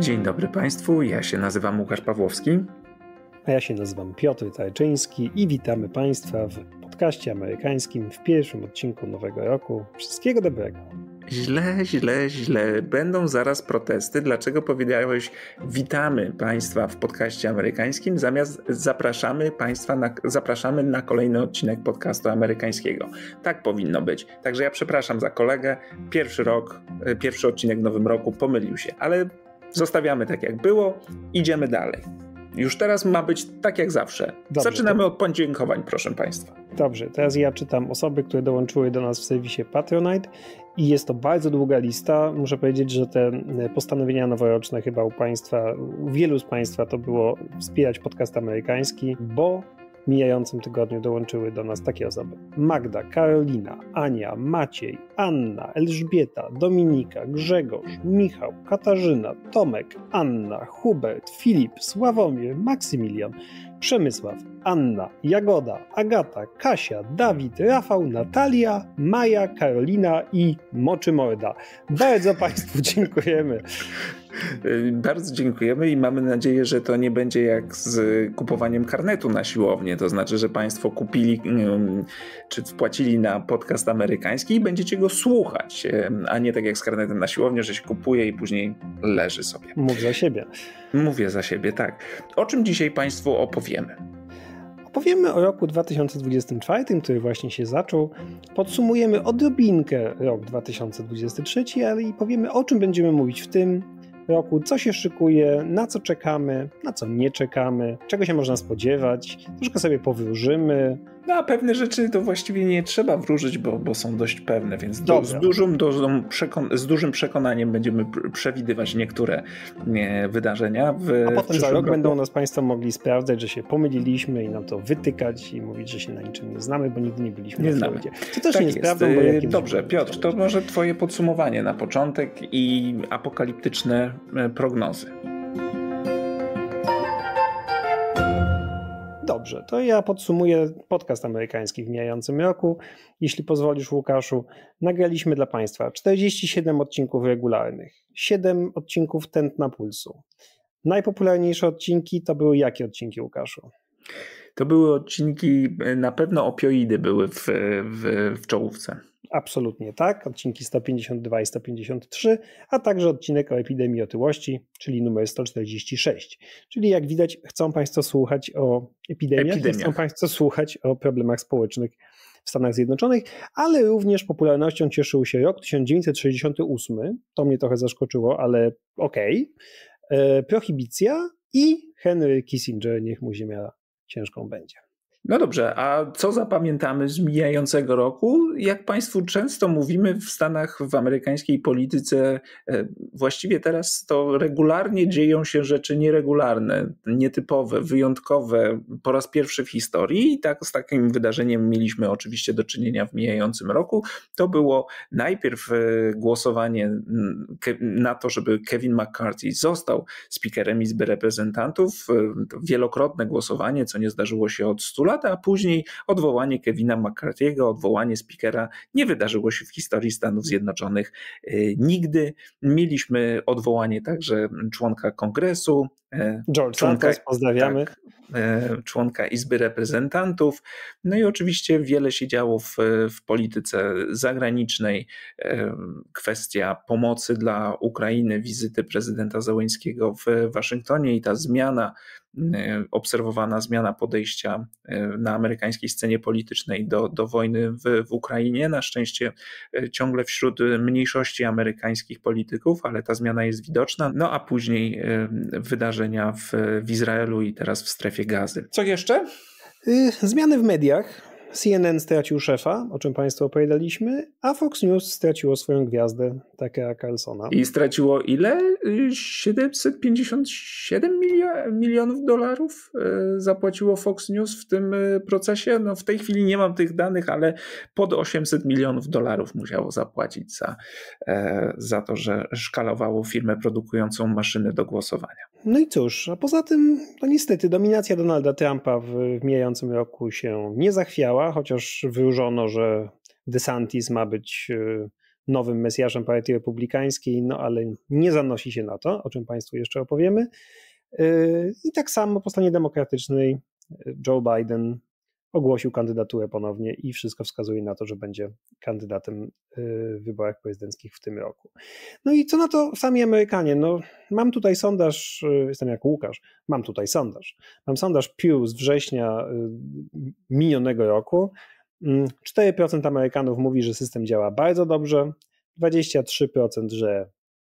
Dzień dobry Państwu, ja się nazywam Łukasz Pawłowski. A ja się nazywam Piotr Tajczyński i witamy Państwa w podcaście amerykańskim w pierwszym odcinku nowego roku. Wszystkiego dobrego. Źle, źle, źle. Będą zaraz protesty. Dlaczego powiedziałeś witamy Państwa w podcaście amerykańskim zamiast zapraszamy Państwa na, zapraszamy na kolejny odcinek podcastu amerykańskiego. Tak powinno być. Także ja przepraszam za kolegę. Pierwszy rok, e, pierwszy odcinek w nowym roku pomylił się, ale Zostawiamy tak jak było, idziemy dalej. Już teraz ma być tak jak zawsze. Dobrze, Zaczynamy to... od podziękowań, proszę Państwa. Dobrze, teraz ja czytam osoby, które dołączyły do nas w serwisie Patronite i jest to bardzo długa lista. Muszę powiedzieć, że te e, postanowienia noworoczne chyba u Państwa, u wielu z Państwa to było wspierać podcast amerykański, bo mijającym tygodniu dołączyły do nas takie osoby: Magda, Karolina, Ania, Maciej, Anna, Elżbieta, Dominika, Grzegorz, Michał, Katarzyna, Tomek, Anna, Hubert, Filip, Sławomir, Maksymilian, Przemysław, Anna, Jagoda, Agata, Kasia, Dawid, Rafał, Natalia, Maja, Karolina i Moczy Morda. Bardzo Państwu dziękujemy. Y, bardzo dziękujemy i mamy nadzieję, że to nie będzie jak z kupowaniem karnetu na siłownię. To znaczy, że Państwo kupili y, czy wpłacili na podcast amerykański i będziecie go słuchać, y, a nie tak jak z karnetem na siłownię, że się kupuje i później leży sobie. Mów za siebie. Mówię za siebie, tak. O czym dzisiaj Państwu opowiem? opowiemy. Opowiemy o roku 2024, który właśnie się zaczął. Podsumujemy odrobinkę rok 2023, ale i powiemy o czym będziemy mówić w tym roku, co się szykuje, na co czekamy, na co nie czekamy, czego się można spodziewać. Troszkę sobie powróżymy, no, a pewne rzeczy to właściwie nie trzeba wróżyć, bo, bo są dość pewne, więc do, z, dużym z dużym przekonaniem będziemy przewidywać niektóre nie, wydarzenia. W, a potem za rok roku. będą nas Państwo mogli sprawdzać, że się pomyliliśmy i nam to wytykać i mówić, że się na niczym nie znamy, bo nigdy nie byliśmy nie na znamy. To też tak nie jest prawdą, bo yy, Dobrze, Piotr, to może Twoje podsumowanie na początek i apokaliptyczne e, prognozy. Dobrze, to ja podsumuję podcast amerykański w mijającym roku. Jeśli pozwolisz, Łukaszu, nagraliśmy dla Państwa 47 odcinków regularnych, 7 odcinków tętna pulsu. Najpopularniejsze odcinki to były jakie odcinki, Łukaszu? To były odcinki, e, na pewno opioidy były w, e, w, w czołówce. Absolutnie tak, odcinki 152 i 153, a także odcinek o epidemii otyłości, czyli numer 146. Czyli jak widać, chcą Państwo słuchać o epidemiach, epidemiach. chcą Państwo słuchać o problemach społecznych w Stanach Zjednoczonych, ale również popularnością cieszył się rok 1968. To mnie trochę zaskoczyło, ale okej. Okay. E, Prohibicja i Henry Kissinger, niech mu ziemia ciężką będzie. No dobrze, a co zapamiętamy z mijającego roku? Jak Państwu często mówimy w Stanach, w amerykańskiej polityce, e, właściwie teraz to regularnie dzieją się rzeczy nieregularne, nietypowe, wyjątkowe, po raz pierwszy w historii. I tak z takim wydarzeniem mieliśmy oczywiście do czynienia w mijającym roku. To było najpierw e, głosowanie mm, na to, żeby Kevin McCarthy został speakerem Izby Reprezentantów. E, wielokrotne głosowanie, co nie zdarzyło się od lat a później odwołanie Kevina McCarthy'ego, odwołanie speakera nie wydarzyło się w historii Stanów Zjednoczonych e, nigdy. Mieliśmy odwołanie także członka kongresu. E, George Santos, pozdrawiamy. Tak, E, członka Izby Reprezentantów. No i oczywiście wiele się działo w, w polityce zagranicznej. E, kwestia pomocy dla Ukrainy, wizyty prezydenta Zełęńskiego w Waszyngtonie i ta zmiana, e, obserwowana zmiana podejścia na amerykańskiej scenie politycznej do, do wojny w, w Ukrainie. Na szczęście ciągle wśród mniejszości amerykańskich polityków, ale ta zmiana jest widoczna. No a później wydarzenia w, w Izraelu i teraz w strefie strefie gazy. Co jeszcze? Y, zmiany w mediach. CNN stracił szefa, o czym państwo opowiadaliśmy, a Fox News straciło swoją gwiazdę, jak Carlsona. I straciło ile? 757 milio- milionów dolarów e, zapłaciło Fox News w tym e, procesie. No w tej chwili nie mam tych danych, ale pod 800 milionów dolarów musiało zapłacić za, e, za to, że szkalowało firmę produkującą maszyny do głosowania. No i cóż, a poza tym, to no niestety dominacja Donalda Trumpa w mijającym roku się nie zachwiała działa, chociaż wyróżono, że DeSantis ma być e, nowym mesjaszem partii republikańskiej, no ale nie zanosi się na to, o czym Państwu jeszcze opowiemy. E, I tak samo po stronie demokratycznej e, Joe Biden ogłosił kandydaturę ponownie i wszystko wskazuje na to, że będzie kandydatem y, w wyborach prezydenckich w tym roku. No i co na to sami Amerykanie? No, mam tutaj sondaż, y, jestem jak Łukasz, mam tutaj sondaż. Mam sondaż Pew z września y, minionego roku. 4% mm, Amerykanów mówi, że system działa bardzo dobrze, 23%, że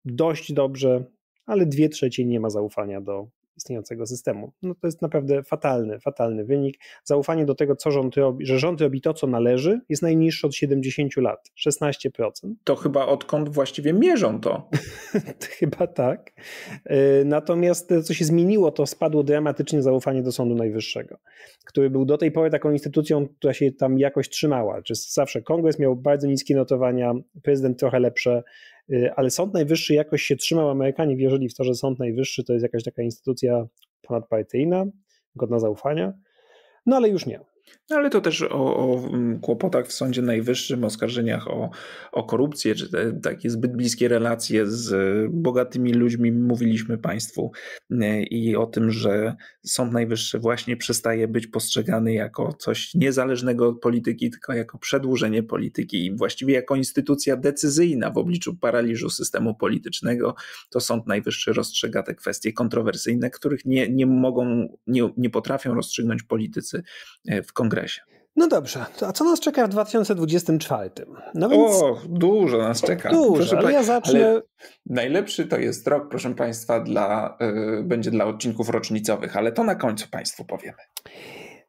dość dobrze, ale 2 trzecie nie ma zaufania do istniejącego systemu. No to jest naprawdę fatalny, fatalny wynik. Zaufanie do tego, co rząd robi, że rząd robi to, co należy, jest najniższe od 70 lat, 16%. To chyba odkąd właściwie mierzą to. chyba tak. Y, natomiast co się zmieniło, to spadło dramatycznie zaufanie do Sądu Najwyższego, który był do tej pory taką instytucją, która się tam jakoś trzymała. Czy zawsze Kongres miał bardzo niskie notowania, prezydent trochę lepsze, Y, ale Sąd Najwyższy jakoś się trzymał. Amerykanie wierzyli w to, że Sąd Najwyższy to jest jakaś taka instytucja ponadpartyjna, godna zaufania, no ale już nie. No ale to też o, o, mm, kłopotach w Sądzie Najwyższym, oskarżeniach o, o korupcję, czy te, takie zbyt bliskie relacje z e, bogatymi ludźmi mówiliśmy Państwu e, i o tym, że Sąd Najwyższy właśnie przestaje być postrzegany jako coś niezależnego od polityki, tylko jako przedłużenie polityki i właściwie jako instytucja decyzyjna w obliczu paraliżu systemu politycznego. To Sąd Najwyższy rozstrzega te kwestie kontrowersyjne, których nie, nie mogą, nie, nie potrafią rozstrzygnąć politycy e, w kongresie. No dobrze, a co nas czeka w 2024? No więc... O, dużo nas czeka. Dużo, ale ja zacznę... Ale najlepszy to jest rok, proszę Państwa, dla, yy, będzie dla odcinków rocznicowych, ale to na końcu Państwu powiemy.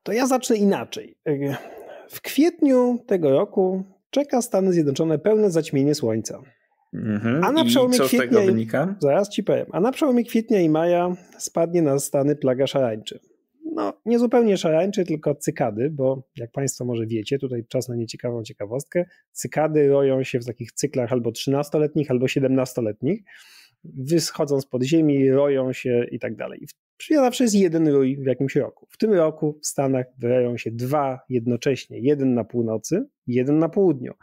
To ja zacznę inaczej. Y, w kwietniu tego roku czeka Stany Zjednoczone pełne zaćmienie słońca. Mhm. A na przełomie I co z kwietnia z tego wynika? I... Zaraz ci powiem. A na przełomie kwietnia i maja spadnie na Stany plaga szarańczy no nie zupełnie szarańczy, tylko cykady, bo jak Państwo może wiecie, tutaj czas na nieciekawą ciekawostkę, cykady roją się w takich cyklach albo 13-letnich, albo 17-letnich, wyschodzą z podziemi, roją się i tak dalej. I zawsze jest jeden rój w jakimś roku. W tym roku w Stanach wyrają się dwa jednocześnie, jeden na północy, jeden na południu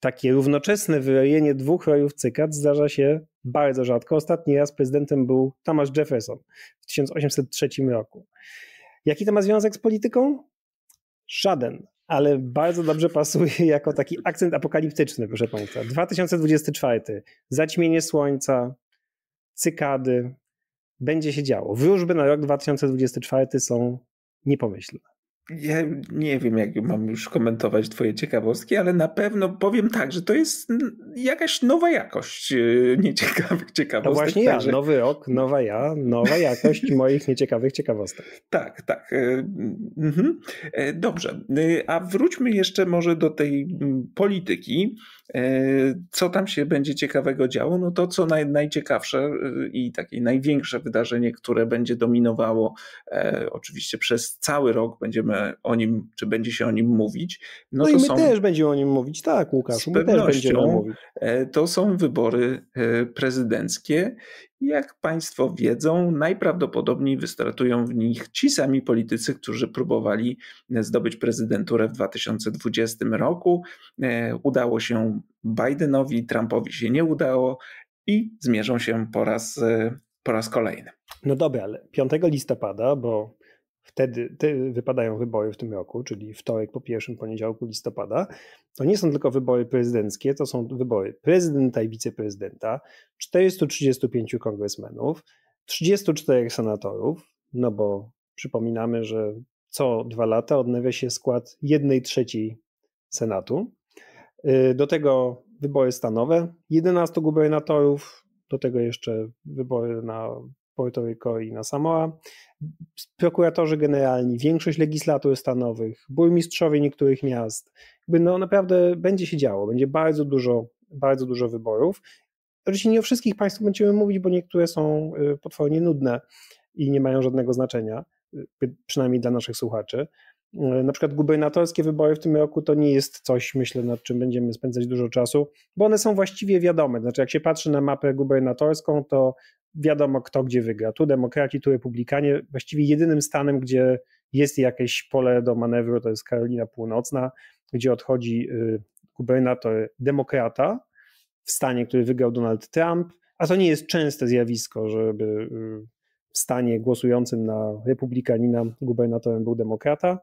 takie równoczesne wyrojenie dwóch rojów cykad zdarza się bardzo rzadko. Ostatni raz prezydentem był Thomas Jefferson w 1803 roku. Jaki to ma związek z polityką? Żaden, ale bardzo dobrze pasuje jako taki akcent apokaliptyczny, proszę Państwa. 2024, zaćmienie słońca, cykady, będzie się działo. Wróżby na rok 2024 są niepomyślne ja nie wiem, jak mam już komentować Twoje ciekawostki, ale na pewno powiem tak, że to jest jakaś nowa jakość y, nieciekawych ciekawostek. No właśnie ja, nowy rok, nowa ja, nowa jakość moich nieciekawych ciekawostek. Tak, tak. E, mhm. e, dobrze, e, a wróćmy jeszcze może do tej polityki. E, co tam się będzie ciekawego działo? No to co naj, najciekawsze e, i takie największe wydarzenie, które będzie dominowało e, oczywiście przez cały rok, będziemy o nim, czy będzie się o nim mówić. No, no i my są, też będziemy o nim mówić, tak Łukasz, my też będziemy mówić. E, to są wybory prezydenckie jak Państwo wiedzą, najprawdopodobniej wystartują w nich ci sami politycy, którzy próbowali e, zdobyć prezydenturę w 2020 roku. E, udało się Bidenowi, Trumpowi się nie udało i zmierzą się po raz, e, po raz kolejny. No dobra, ale 5 listopada, bo wtedy te wypadają wybory w tym roku, czyli wtorek po pierwszym poniedziałku listopada, to nie są tylko wybory prezydenckie, to są wybory prezydenta i wiceprezydenta, 435 kongresmenów, 34 senatorów, no bo przypominamy, że co dwa lata odnawia się skład 1 trzeciej senatu. Y, do tego wybory stanowe, 11 gubernatorów, do tego jeszcze wybory na Puerto Rico i na Samoa. Prokuratorzy generalni, większość legislatur stanowych, burmistrzowie niektórych miast. Jakby no naprawdę będzie się działo, będzie bardzo dużo, bardzo dużo wyborów. Oczywiście nie o wszystkich państwach będziemy mówić, bo niektóre są y, potwornie nudne i nie mają żadnego znaczenia, y, przynajmniej dla naszych słuchaczy. Y, na przykład gubernatorskie wybory w tym roku to nie jest coś, myślę, nad czym będziemy spędzać dużo czasu, bo one są właściwie wiadome. Znaczy, jak się patrzy na mapę gubernatorską, to wiadomo kto gdzie wygra. Tu demokraci, tu republikanie. Właściwie jedynym stanem, gdzie jest jakieś pole do manewru, to jest Karolina Północna, gdzie odchodzi y, gubernator demokrata w stanie, który wygrał Donald Trump. A to nie jest częste zjawisko, żeby y, w stanie głosującym na republikanina gubernatorem był demokrata.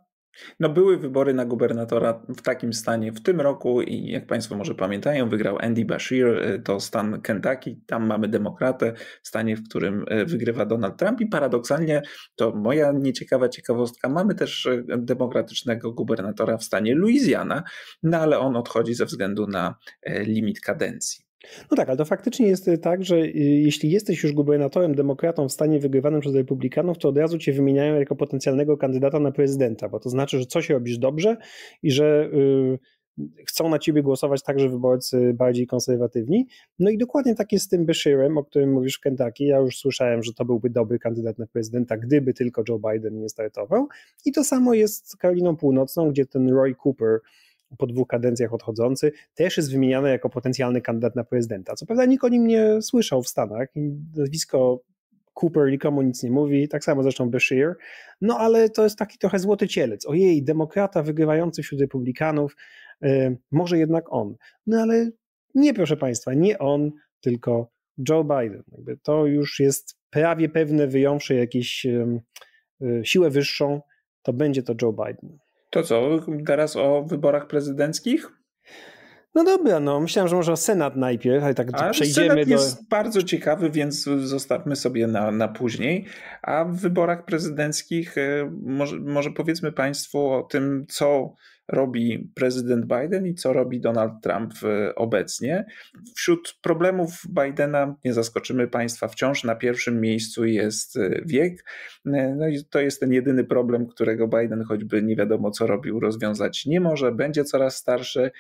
No były wybory na gubernatora w takim stanie w tym roku i jak Państwo może pamiętają, wygrał Andy Bashir, e, to stan Kentucky, tam mamy demokratę w stanie, w którym e, wygrywa Donald Trump i paradoksalnie, to moja nieciekawa ciekawostka, mamy też e, demokratycznego gubernatora w stanie Louisiana, no ale on odchodzi ze względu na limit kadencji. No tak, ale to faktycznie jest y, tak, że y, jeśli jesteś już gubernatorem, demokratą w stanie wygrywanym przez republikanów, to od razu cię wymieniają jako potencjalnego kandydata na prezydenta, bo to znaczy, że coś robisz dobrze i że y, chcą na ciebie głosować także wyborcy bardziej konserwatywni. No i dokładnie tak jest z tym Bashirem, o którym mówisz w Kentucky. Ja już słyszałem, że to byłby dobry kandydat na prezydenta, gdyby tylko Joe Biden nie startował. I to samo jest z Karoliną Północną, gdzie ten Roy Cooper po dwóch kadencjach odchodzący, też jest wymieniany jako potencjalny kandydat na prezydenta. Co prawda nikt o nim nie słyszał w Stanach. Nazwisko Cooper nikomu nic nie mówi, tak samo zresztą Bashir, no ale to jest taki trochę złoty cielec. Ojej, demokrata wygrywający wśród republikanów, yy, może jednak on. No ale nie, proszę Państwa, nie on, tylko Joe Biden. Jakby to już jest prawie pewne, wyjąwszy jakąś yy, yy, siłę wyższą, to będzie to Joe Biden. To co, teraz o wyborach prezydenckich? No dobra, no myślałem, że może o Senat najpierw, ale tak A przejdziemy Senat do... jest bardzo ciekawy, więc zostawmy sobie na, na później. A w wyborach prezydenckich e, może, może powiedzmy Państwu o tym, co robi prezydent Biden i co robi Donald Trump e, obecnie. Wśród problemów Bidena, nie zaskoczymy Państwa, wciąż na pierwszym miejscu jest e, wiek. E, no i to jest ten jedyny problem, którego Biden choćby nie wiadomo co robił, rozwiązać nie może, będzie coraz starszy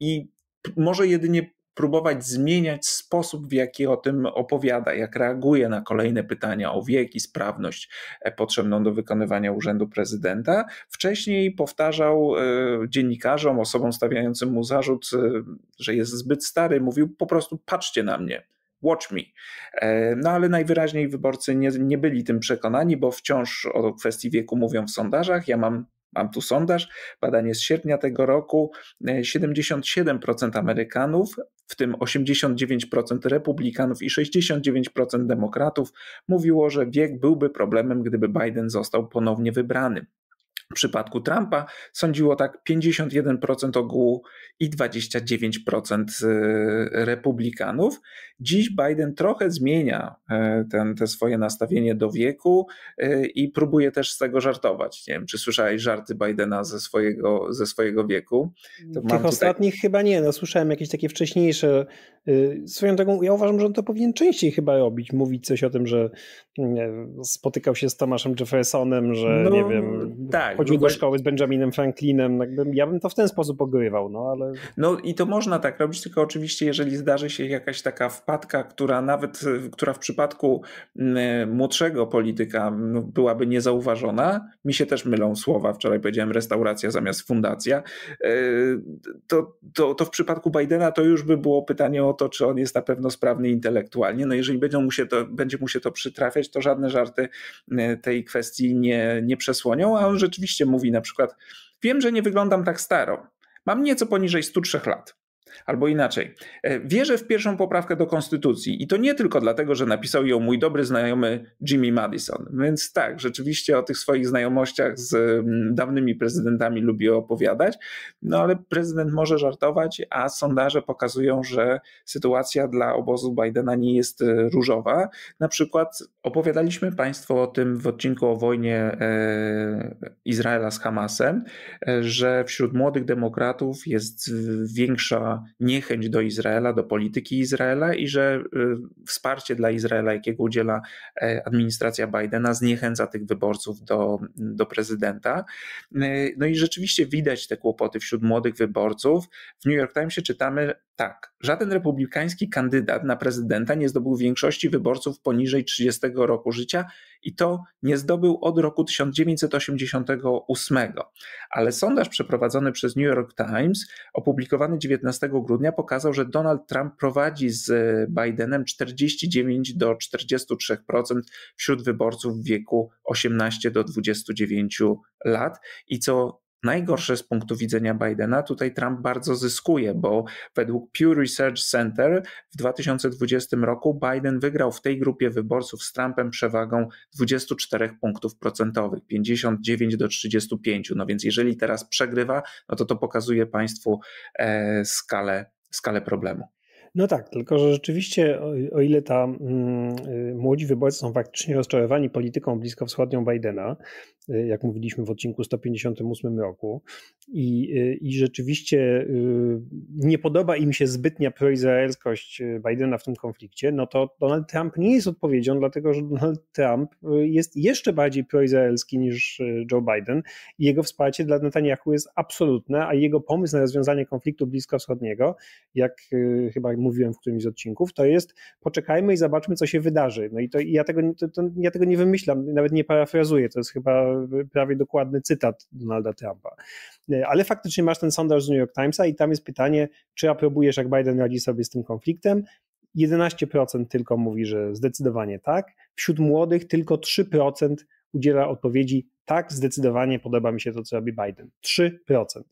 i może jedynie próbować zmieniać sposób, w jaki o tym opowiada, jak reaguje na kolejne pytania o wiek i sprawność e, potrzebną do wykonywania urzędu prezydenta. Wcześniej powtarzał e, dziennikarzom, osobom stawiającym mu zarzut, e, że jest zbyt stary, mówił po prostu patrzcie na mnie. Watch me. No ale najwyraźniej wyborcy nie, nie byli tym przekonani, bo wciąż o kwestii wieku mówią w sondażach. Ja mam Mam tu sondaż, badanie z sierpnia tego roku. 77% e, Amerykanów, w tym 89% Republikanów i 69% Demokratów, mówiło, że wiek byłby problemem, gdyby Biden został ponownie wybrany. W przypadku Trumpa sądziło tak 51% ogółu i 29% y, republikanów. Dziś Biden trochę zmienia e, ten, te swoje nastawienie do wieku e, i próbuje też z tego żartować. Nie wiem, czy słyszałeś żarty Bidena ze swojego, ze swojego wieku? To Tych ostatnich chyba nie. No, słyszałem jakieś takie wcześniejsze Y, swoją drogą, ja uważam, że on to powinien częściej chyba robić. Mówić coś o tym, że spotykał się z Tomaszem Jeffersonem, że no, nie wiem, tak, chodził do szkoły z Benjaminem Franklinem. ja bym to w ten sposób ogrywał, no ale. No i to można tak robić, tylko oczywiście, jeżeli zdarzy się jakaś taka wpadka, która nawet, która w przypadku mm, młodszego polityka no, byłaby niezauważona, mi się też mylą słowa, wczoraj powiedziałem restauracja zamiast fundacja, y, to, to, to w przypadku Bidena to już by było pytanie o o to, czy on jest na pewno sprawny intelektualnie. No jeżeli będzie mu się to, będzie mu się to przytrafiać, to żadne żarty e, tej kwestii nie, nie przesłonią, a on rzeczywiście mówi na przykład, wiem, że nie wyglądam tak staro, mam nieco poniżej 103 lat. Albo inaczej, e, wierzę w pierwszą poprawkę do konstytucji i to nie tylko dlatego, że napisał ją mój dobry znajomy Jimmy Madison. Więc tak, rzeczywiście o tych swoich znajomościach z mm, dawnymi prezydentami lubię opowiadać, no ale prezydent może żartować, a sondaże pokazują, że sytuacja dla obozu Bidena nie jest e, różowa. Na przykład opowiadaliśmy Państwu o tym w odcinku o wojnie e, Izraela z Hamasem, że wśród młodych demokratów jest większa niechęć do Izraela, do polityki Izraela i że y, wsparcie dla Izraela, jakiego udziela e, administracja Bidena, zniechęca tych wyborców do, do prezydenta. E, no i rzeczywiście widać te kłopoty wśród młodych wyborców. W New York Timesie czytamy tak, żaden republikański kandydat na prezydenta nie zdobył większości wyborców poniżej 30 roku życia i to nie zdobył od roku 1988. Ale sondaż przeprowadzony przez New York Times, opublikowany 19 grudnia pokazał, że Donald Trump prowadzi z e, Bidenem 49 do 43% wśród wyborców w wieku 18 do 29 lat i co najgorsze z punktu widzenia Bidena. Tutaj Trump bardzo zyskuje, bo według Pew Research Center w 2020 roku Biden wygrał w tej grupie wyborców z Trumpem przewagą 24 punktów procentowych, 59 do 35. No więc jeżeli teraz przegrywa, no to to pokazuje Państwu e, skalę, skalę problemu. No tak, tylko że rzeczywiście, o, o ile ta mm, y, młodzi wyborcy są faktycznie rozczarowani polityką bliskowschodnią Bidena, Y, jak mówiliśmy w odcinku 158 roku. I, y, i rzeczywiście y, nie podoba im się zbytnia proizraelskość Bidena w tym konflikcie, no to Donald Trump nie jest odpowiedzią, dlatego że Donald Trump jest jeszcze bardziej proizraelski niż Joe Biden. Jego wsparcie dla Netanyahu jest absolutne, a jego pomysł na rozwiązanie konfliktu bliskowschodniego, jak chyba mówiłem w którymś z odcinków, to jest poczekajmy i zobaczmy, co się wydarzy. No i to ja tego, to, to, ja tego nie wymyślam, nawet nie parafrazuję. To jest chyba prawie dokładny cytat Donalda Trumpa. Ale faktycznie masz ten sondaż z New York Timesa i tam jest pytanie, czy aprobujesz, jak Biden radzi sobie z tym konfliktem. 11% tylko mówi, że zdecydowanie tak. Wśród młodych tylko 3% udziela odpowiedzi tak, zdecydowanie podoba mi się to, co robi Biden. 3%.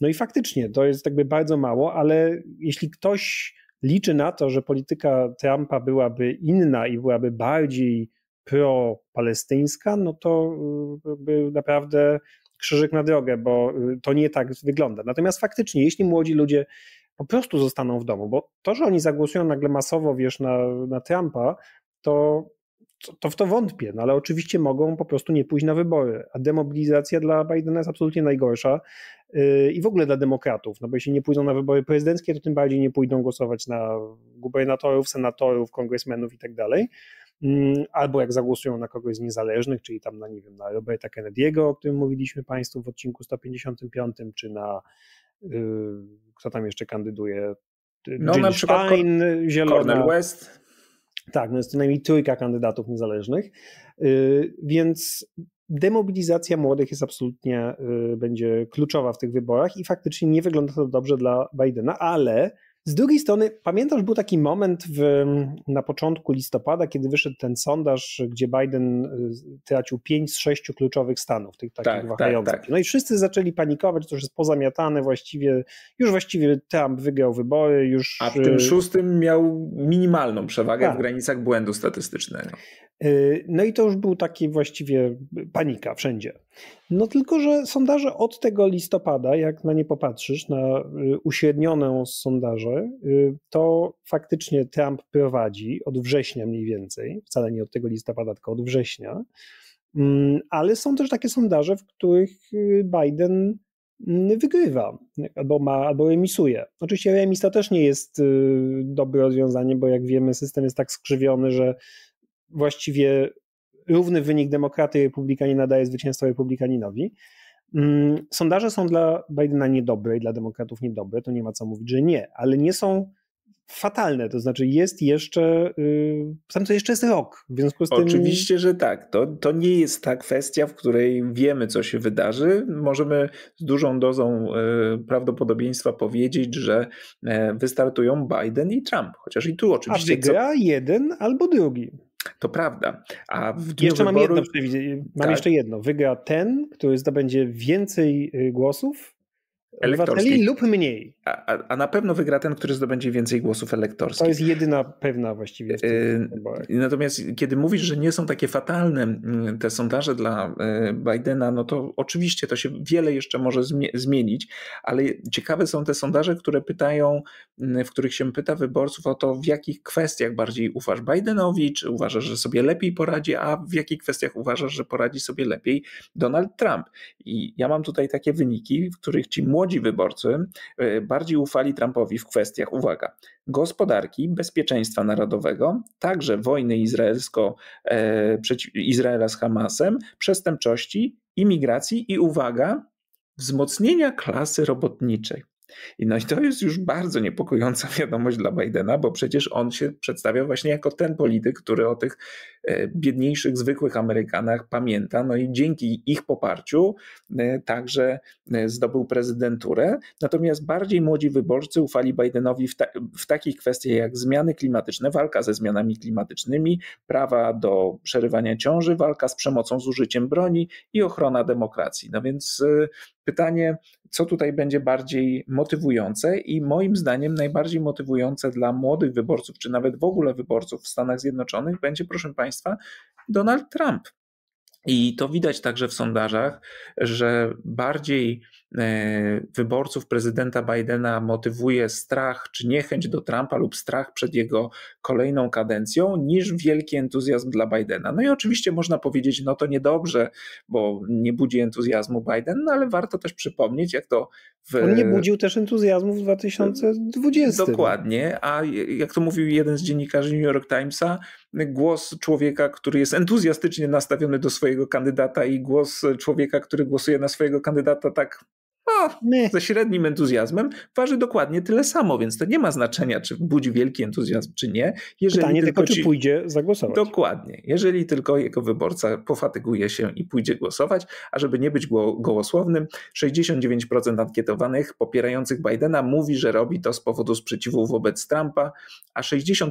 No i faktycznie to jest jakby bardzo mało, ale jeśli ktoś liczy na to, że polityka Trumpa byłaby inna i byłaby bardziej propalestyńska, no to y, jakby naprawdę krzyżyk na drogę, bo y, to nie tak wygląda. Natomiast faktycznie, jeśli młodzi ludzie po prostu zostaną w domu, bo to, że oni zagłosują nagle masowo, wiesz, na, na Trumpa, to, to w to wątpię, no ale oczywiście mogą po prostu nie pójść na wybory, a demobilizacja dla Bidena jest absolutnie najgorsza yy, i w ogóle dla demokratów, no bo jeśli nie pójdą na wybory prezydenckie, to tym bardziej nie pójdą głosować na gubernatorów, senatorów, kongresmenów i tak dalej. Mm, albo jak zagłosują na kogoś z niezależnych, czyli tam na, nie wiem, na Roberta Kennedy'ego, o którym mówiliśmy Państwu w odcinku 155, czy na yy, kto tam jeszcze kandyduje, no, Jill na przykład Stein, Cor- Zielona. Cornel West. Tak, no jest co najmniej trójka kandydatów niezależnych, yy, więc demobilizacja młodych jest absolutnie, yy, będzie kluczowa w tych wyborach i faktycznie nie wygląda to dobrze dla Bidena, ale z drugiej strony, pamiętasz, był taki moment w, mm, na początku listopada, kiedy wyszedł ten sondaż, gdzie Biden y, tracił pięć z sześciu kluczowych stanów, tych takich tak, tak wahających. Tak, tak. No i wszyscy zaczęli panikować, to już jest pozamiatane właściwie, już właściwie Trump wygrał wybory, już... A w tym y, szóstym miał minimalną przewagę tak. w granicach błędu statystycznego. E, no i to już był taki właściwie panika wszędzie. No tylko, że sondaże od tego listopada, jak na nie popatrzysz, na e, uśrednioną sondaże, to faktycznie Trump prowadzi od września mniej więcej, wcale nie od tego listopada, tylko od września. Mm, ale są też takie sondaże, w których e, Biden mm, wygrywa albo ma, albo remisuje. Oczywiście remis to też nie jest dobre rozwiązanie, bo jak wiemy, system jest tak skrzywiony, że właściwie równy wynik demokraty i republikanina nadaje zwycięstwo republikaninowi. Mm, sondaże są dla Bidena niedobre i dla demokratów niedobre, to nie ma co mówić, że nie, ale nie są fatalne, to znaczy jest jeszcze, sam y, to jeszcze jest rok, w związku z tym... Oczywiście, że tak, to, to nie jest ta kwestia, w której wiemy, co się wydarzy, możemy z dużą dozą y, prawdopodobieństwa powiedzieć, że e, wystartują Biden i Trump, chociaż i tu oczywiście... A wygra co... jeden albo drugi. To prawda. A w dniu jeszcze wyboru... mam, jedno, mam tak. jeszcze jedno. Wygra ten, który zdobędzie więcej y, głosów elektorskich. lub mniej. A, a, a, na pewno wygra ten, który zdobędzie więcej głosów elektorskich. To jest jedyna pewna właściwie. Yy, natomiast kiedy mówisz, że nie są takie fatalne mm, te sondaże dla yy, Bidena, no to oczywiście to się wiele jeszcze może zmienić, ale ciekawe są te sondaże, które pytają, mm, w których się pyta wyborców o to, w jakich kwestiach bardziej ufasz Bidenowi, czy uważasz, że sobie lepiej poradzi, a w jakich kwestiach uważasz, że poradzi sobie lepiej Donald Trump. I ja mam tutaj takie wyniki, w których ci młodzi młodzi wyborcy e, bardziej ufali Trumpowi w kwestiach, uwaga, gospodarki, bezpieczeństwa narodowego, także wojny izraelsko, e, Izraela z Hamasem, przestępczości, imigracji i uwaga, wzmocnienia klasy robotniczej. I no i to jest już bardzo niepokojąca wiadomość dla Bidena, bo przecież on się przedstawia właśnie jako ten polityk, który o tych e, biedniejszych, zwykłych Amerykanach pamięta, no i dzięki ich poparciu e, także e, zdobył prezydenturę. Natomiast bardziej młodzi wyborcy ufali Bidenowi w, ta w takich kwestiach jak zmiany klimatyczne, walka ze zmianami klimatycznymi, prawa do przerywania ciąży, walka z przemocą z użyciem broni i ochrona demokracji. No więc pytanie, co tutaj będzie bardziej motywujące i moim zdaniem najbardziej motywujące dla młodych wyborców, czy nawet w ogóle wyborców w Stanach Zjednoczonych, będzie, proszę Państwa, Donald Trump. I to widać także w sondażach, że bardziej E, wyborców prezydenta Bidena motywuje strach czy niechęć do Trumpa lub strach przed jego kolejną kadencją, niż wielki entuzjazm dla Bidena. No i oczywiście można powiedzieć, no to niedobrze, bo nie budzi entuzjazmu Biden, no ale warto też przypomnieć, jak to w... On nie budził też entuzjazmu w 2020. Dokładnie, a jak to mówił jeden z dziennikarzy New York Timesa, głos człowieka, który jest entuzjastycznie nastawiony do swojego kandydata i głos człowieka, który głosuje na swojego kandydata tak My. ze średnim entuzjazmem waży dokładnie tyle samo, więc to nie ma znaczenia, czy budzi wielki entuzjazm, czy nie. Jeżeli Pytanie tylko, czy ci... pójdzie zagłosować. Dokładnie. Jeżeli tylko jego wyborca pofatyguje się i pójdzie głosować, a żeby nie być go gołosłownym, 69% ankietowanych popierających Bidena mówi, że robi to z powodu sprzeciwu wobec Trumpa, a 65%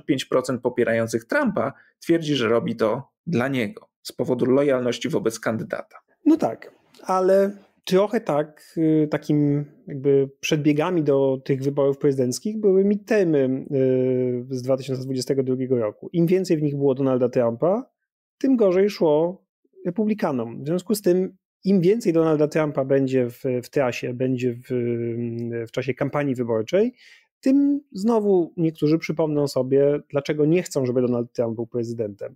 popierających Trumpa twierdzi, że robi to dla niego, z powodu lojalności wobec kandydata. No tak, ale trochę tak, y, takim jakby przedbiegami do tych wyborów prezydenckich były temy y, z 2022 roku. Im więcej w nich było Donalda Trumpa, tym gorzej szło republikanom. W związku z tym im więcej Donalda Trumpa będzie w, w trasie, będzie w, w czasie kampanii wyborczej, tym znowu niektórzy przypomną sobie, dlaczego nie chcą, żeby Donald Trump był prezydentem.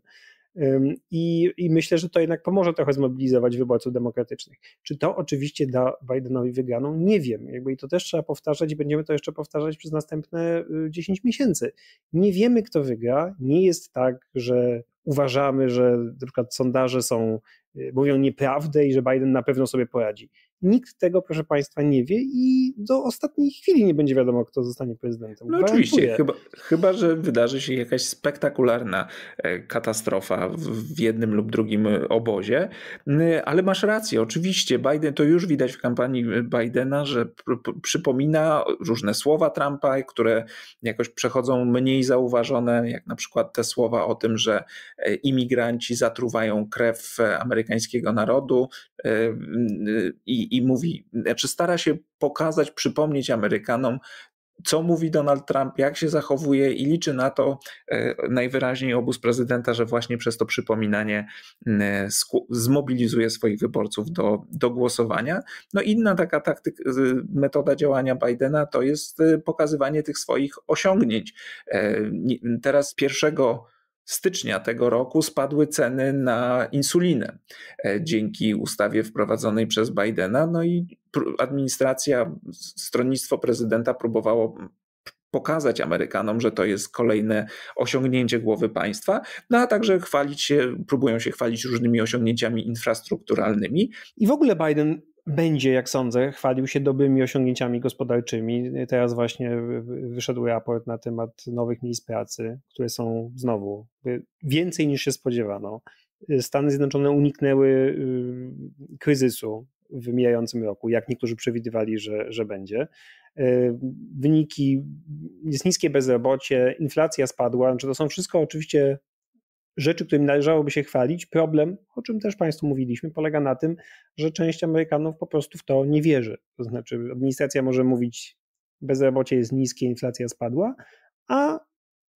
I, I myślę, że to jednak pomoże trochę zmobilizować wyborców demokratycznych. Czy to oczywiście da Bidenowi wygraną? Nie wiem. Jakby I to też trzeba powtarzać i będziemy to jeszcze powtarzać przez następne 10 y, miesięcy. Nie wiemy, kto wygra. Nie jest tak, że uważamy, że na przykład sondaże są, y, mówią nieprawdę i że Biden na pewno sobie poradzi. Nikt tego, proszę Państwa, nie wie i do ostatniej chwili nie będzie wiadomo, kto zostanie prezydentem. No oczywiście, chyba, chyba że wydarzy się jakaś spektakularna e, katastrofa w jednym lub drugim e, obozie. Ale masz rację, oczywiście Biden, to już widać w kampanii e, Bidena, że przypomina różne słowa Trumpa, które jakoś przechodzą mniej zauważone, jak na przykład te słowa o tym, że imigranci zatruwają krew amerykańskiego narodu i i, mówi, znaczy stara się pokazać, przypomnieć Amerykanom, co mówi Donald Trump, jak się zachowuje i liczy na to e, najwyraźniej obóz prezydenta, że właśnie przez to przypominanie e, zmobilizuje swoich wyborców do, do głosowania. No inna taka taktyk, metoda działania Bidena to jest e, pokazywanie tych swoich osiągnięć. Teraz pierwszego stycznia tego roku spadły ceny na insulinę e, dzięki ustawie wprowadzonej przez Bidena. No i administracja, stronnictwo prezydenta próbowało pokazać Amerykanom, że to jest kolejne osiągnięcie głowy państwa, no a także chwalić się, próbują się chwalić różnymi osiągnięciami infrastrukturalnymi. I w ogóle Biden będzie, jak sądzę, chwalił się dobrymi osiągnięciami gospodarczymi. Teraz właśnie wyszedł raport na temat nowych miejsc pracy, które są znowu y, więcej niż się spodziewano. Stany Zjednoczone uniknęły y, kryzysu w mijającym roku, jak niektórzy przewidywali, że, że będzie. Y, wyniki, jest niskie bezrobocie, inflacja spadła, znaczy to są wszystko oczywiście rzeczy, którymi należałoby się chwalić. Problem, o czym też Państwu mówiliśmy, polega na tym, że część Amerykanów po prostu w to nie wierzy. To znaczy, administracja może mówić, bezrobocie jest niskie, inflacja spadła, a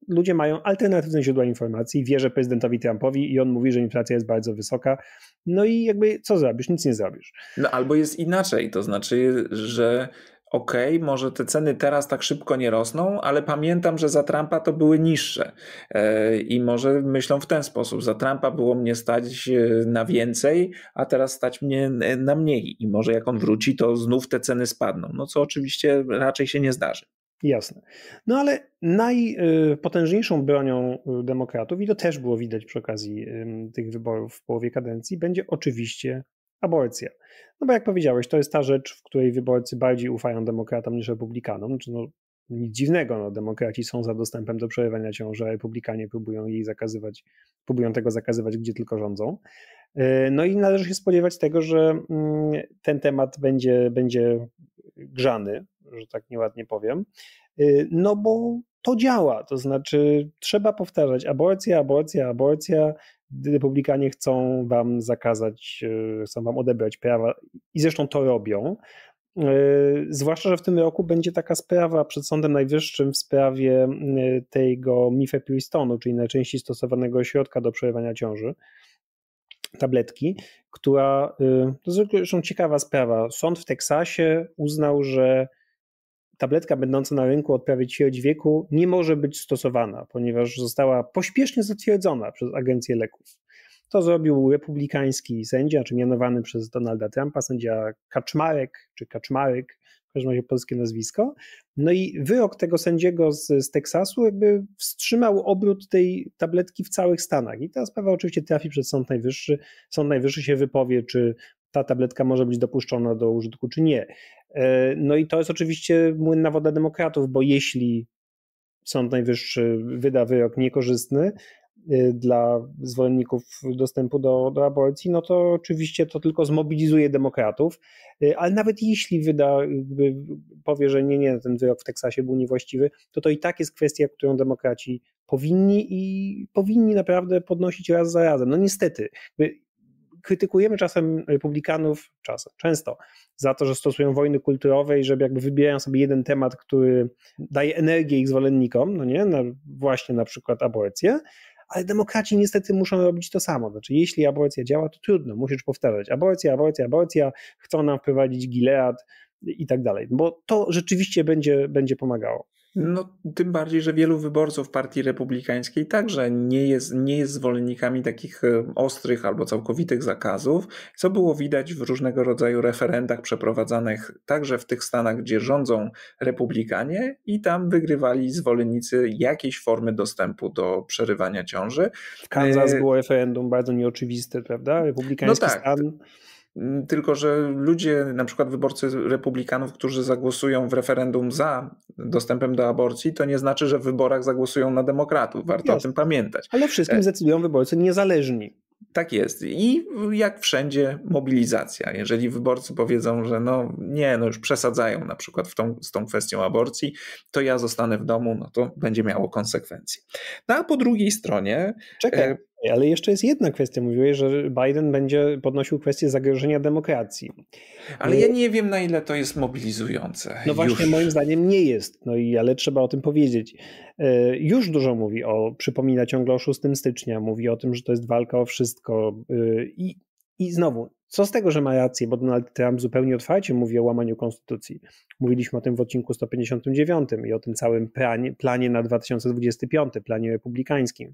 ludzie mają alternatywne źródła informacji, wierzę prezydentowi Trumpowi i on mówi, że inflacja jest bardzo wysoka. No i jakby co zrobisz? Nic nie zrobisz. No albo jest inaczej, to znaczy, że okej, okay, może te ceny teraz tak szybko nie rosną, ale pamiętam, że za Trumpa to były niższe e, i może myślą w ten sposób. Za Trumpa było mnie stać e, na więcej, a teraz stać mnie e, na mniej i może jak on wróci, to znów te ceny spadną, no co oczywiście raczej się nie zdarzy. Jasne. No ale najpotężniejszą bronią demokratów, i to też było widać przy okazji tych wyborów w połowie kadencji, będzie oczywiście aborcja, No bo jak powiedziałeś, to jest ta rzecz, w której wyborcy bardziej ufają demokratom niż republikanom. czy no, nic dziwnego, no, demokraci są za dostępem do przerywania ciąży, a republikanie próbują jej zakazywać, próbują tego zakazywać, gdzie tylko rządzą. E, no i należy się spodziewać tego, że mm, ten temat będzie, będzie grzany, że tak nieładnie powiem, e, no bo to działa, to znaczy trzeba powtarzać aborcja, aborcja, aborcja, Republikanie chcą wam zakazać, e, chcą wam odebrać prawa i zresztą to robią. E, zwłaszcza, że w tym roku będzie taka sprawa przed Sądem Najwyższym w sprawie e, tego mifepristonu, czyli najczęściej stosowanego środka do przerywania ciąży, tabletki, która, to zresztą ciekawa sprawa, sąd w Teksasie uznał, że tabletka będąca na rynku od prawie ćwierć wieku nie może być stosowana, ponieważ została pośpiesznie zatwierdzona przez Agencję Leków. To zrobił republikański sędzia, czy mianowany przez Donalda Trumpa, sędzia Kaczmarek, czy Kaczmarek, w każdym razie polskie nazwisko. No i wyrok tego sędziego z, z Teksasu jakby wstrzymał obrót tej tabletki w całych Stanach. I ta sprawa oczywiście trafi przed Sąd Najwyższy. Sąd Najwyższy się wypowie, czy ta tabletka może być dopuszczona do użytku, czy nie. E, no i to jest oczywiście młyn na wodę demokratów, bo jeśli Sąd Najwyższy wyda wyrok niekorzystny e, dla zwolenników dostępu do, do aborcji, no to oczywiście to tylko zmobilizuje demokratów, e, ale nawet jeśli wyda, powie, że nie, nie, ten wyrok w Teksasie był niewłaściwy, to to i tak jest kwestia, którą demokraci powinni i powinni naprawdę podnosić raz za razem. No niestety, krytykujemy czasem republikanów, czasem, często, za to, że stosują wojny kulturowe i jakby wybierają sobie jeden temat, który daje energię ich zwolennikom, no nie, właśnie na przykład aborcję, ale demokraci niestety muszą robić to samo. Znaczy, jeśli aborcja działa, to trudno, musisz powtarzać. Aborcja, aborcja, aborcja, chcą nam wprowadzić Gilead i tak dalej, bo to rzeczywiście będzie, będzie pomagało. No, tym bardziej, że wielu wyborców Partii Republikańskiej także nie jest, nie jest zwolennikami takich e, ostrych albo całkowitych zakazów, co było widać w różnego rodzaju referendach przeprowadzanych także w tych stanach, gdzie rządzą Republikanie, i tam wygrywali zwolennicy jakiejś formy dostępu do przerywania ciąży. W Kansas e, było referendum bardzo nieoczywiste, prawda? Republikański no tak. stan. Mm, tylko, że ludzie, na przykład wyborcy republikanów, którzy zagłosują w referendum za dostępem do aborcji, to nie znaczy, że w wyborach zagłosują na demokratów. Warto o tym pamiętać. Ale wszystkim zdecydują e, wyborcy niezależni. Tak jest. I jak wszędzie mobilizacja. Jeżeli wyborcy powiedzą, że no nie, no już przesadzają na przykład w tą, z tą kwestią aborcji, to ja zostanę w domu, no to będzie miało konsekwencje. No a po drugiej stronie... Czekaj, e, ale jeszcze jest jedna kwestia. Mówiłeś, że Biden będzie podnosił kwestię zagrożenia demokracji. Ale ja nie wiem, na ile to jest mobilizujące. No właśnie, Już. moim zdaniem nie jest. No i ale trzeba o tym powiedzieć. E, już dużo mówi o, przypomina ciągle o 6 stycznia, mówi o tym, że to jest walka o wszystko. E, I, i znowu, co z tego, że ma rację, bo Donald Trump zupełnie otwarcie mówi o łamaniu konstytucji. Mówiliśmy o tym w odcinku 159 i o tym całym planie, planie na 2025, planie republikańskim.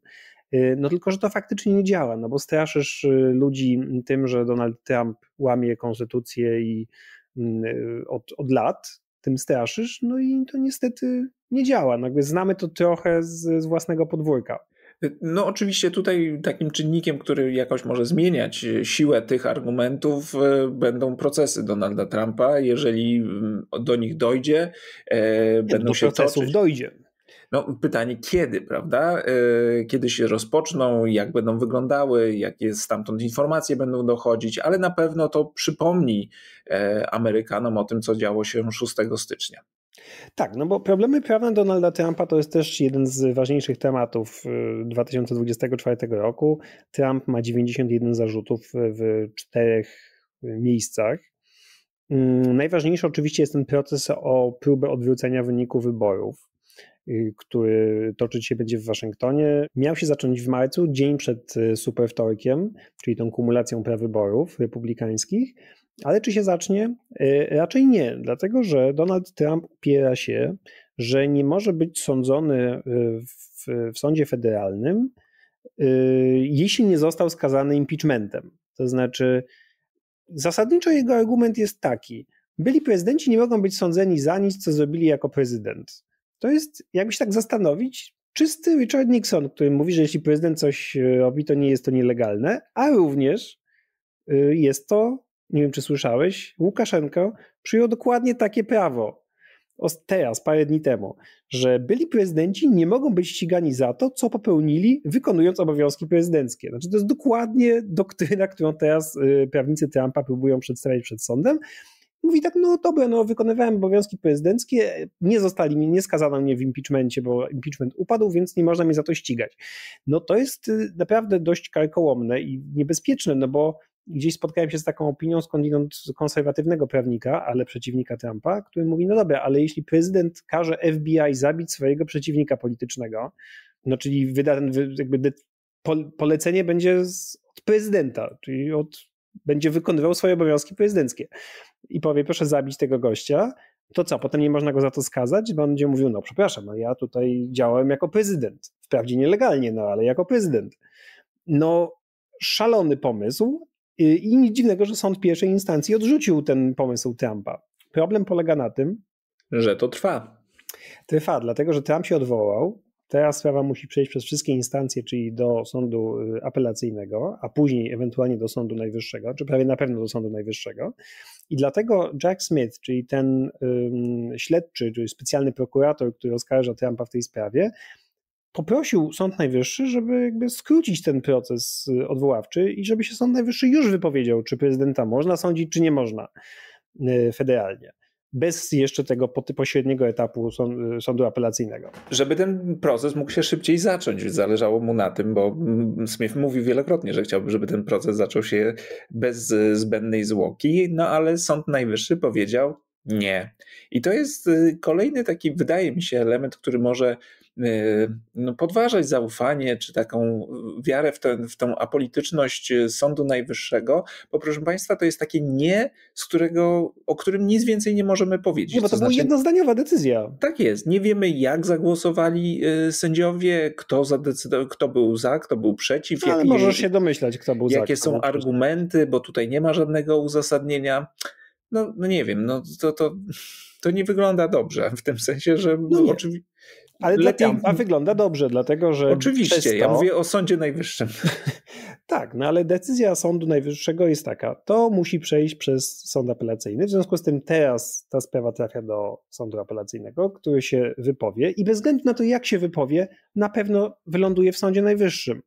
Y, no tylko, że to faktycznie nie działa, no bo straszysz y, ludzi tym, że Donald Trump łamie konstytucję i mm, y, od, od lat, tym straszysz, no i to niestety nie działa. No jakby znamy to trochę z, z własnego podwórka. No, oczywiście tutaj takim czynnikiem, który jakoś może zmieniać e, siłę tych argumentów, e, będą procesy Donalda Trumpa. Jeżeli mm, do nich dojdzie, e, Nie, będą do się procesów toczyć. dojdzie. No, pytanie kiedy, prawda? Kiedy się rozpoczną, jak będą wyglądały, jakie stamtąd informacje będą dochodzić, ale na pewno to przypomni Amerykanom o tym, co działo się 6 stycznia. Tak, no bo problemy prawne Donalda Trumpa to jest też jeden z ważniejszych tematów 2024 y, roku. Trump ma 91 zarzutów w czterech y, miejscach. Mm, najważniejszy oczywiście jest ten proces o próbę odwrócenia wyniku wyborów, y, który toczyć się będzie w Waszyngtonie. Miał się zacząć w marcu, dzień przed superwtorkiem, czyli tą kumulacją prawyborów republikańskich ale czy się zacznie? E, raczej nie, dlatego że Donald Trump upiera się, że nie może być sądzony e, w, w sądzie federalnym, e, jeśli nie został skazany impeachmentem. To znaczy, zasadniczo jego argument jest taki: byli prezydenci nie mogą być sądzeni za nic, co zrobili jako prezydent. To jest, jakby się tak zastanowić, czysty Richard Nixon, który mówi, że jeśli prezydent coś robi, to nie jest to nielegalne, a również jest to nie wiem czy słyszałeś, Łukaszenko przyjął dokładnie takie prawo teraz, parę dni temu, że byli prezydenci nie mogą być ścigani za to, co popełnili, wykonując obowiązki prezydenckie. Znaczy, to jest dokładnie doktryna, którą teraz y, prawnicy Trumpa próbują przedstawiać przed sądem. Mówi tak, no dobra, no wykonywałem obowiązki prezydenckie, nie zostali mi, nie skazano mnie w impeachmentie, bo impeachment upadł, więc nie można mnie za to ścigać. No to jest y, naprawdę dość karkołomne i niebezpieczne, no bo gdzieś spotkałem się z taką opinią skądinąd konserwatywnego prawnika, ale przeciwnika Trumpa, który mówi, no dobra, ale jeśli prezydent każe FBI zabić swojego przeciwnika politycznego, no czyli wyda, jakby polecenie będzie od prezydenta, czyli od, będzie wykonywał swoje obowiązki prezydenckie i powie, proszę zabić tego gościa, to co, potem nie można go za to skazać, bo on będzie mówił, no przepraszam, no ja tutaj działałem jako prezydent, wprawdzie nielegalnie, no ale jako prezydent. No szalony pomysł, Y, I nic dziwnego, że sąd pierwszej instancji odrzucił ten pomysł Trumpa. Problem polega na tym, że to trwa. Trwa, dlatego że Trump się odwołał. Teraz sprawa musi przejść przez wszystkie instancje, czyli do sądu y, apelacyjnego, a później ewentualnie do sądu najwyższego, czy prawie na pewno do sądu najwyższego. I dlatego Jack Smith, czyli ten um, śledczy, czyli specjalny prokurator, który oskarża Trumpa w tej sprawie, poprosił Sąd Najwyższy, żeby jakby skrócić ten proces y, odwoławczy i żeby się Sąd Najwyższy już wypowiedział, czy prezydenta można sądzić, czy nie można y, federalnie. Bez jeszcze tego pośredniego etapu sądu apelacyjnego. Żeby ten proces mógł się szybciej zacząć, zależało mu na tym, bo mm, Smith mówił wielokrotnie, że chciałby, żeby ten proces zaczął się bez y, zbędnej zwłoki, no ale Sąd Najwyższy powiedział nie. I to jest kolejny taki, wydaje mi się, element, który może Y, no, podważać zaufanie czy taką wiarę w, ten, w tą apolityczność y, Sądu Najwyższego, bo proszę Państwa, to jest takie nie, z którego, o którym nic więcej nie możemy powiedzieć. Nie, bo to, to była znaczy, jednozdaniowa decyzja. Tak jest. Nie wiemy, jak zagłosowali y, sędziowie, kto, kto był za, kto był przeciw. Ale możesz się domyślać, kto był jakie za. Jakie są kto argumenty, bo tutaj nie ma żadnego uzasadnienia. No, no nie wiem, no to, to, to nie wygląda dobrze, w tym sensie, że no oczywiście. Ale dla wygląda dobrze, dlatego że. Oczywiście, to... ja mówię o Sądzie Najwyższym. tak, no ale decyzja Sądu Najwyższego jest taka: to musi przejść przez sąd apelacyjny. W związku z tym teraz ta sprawa trafia do sądu apelacyjnego, który się wypowie i bez względu na to, jak się wypowie, na pewno wyląduje w Sądzie Najwyższym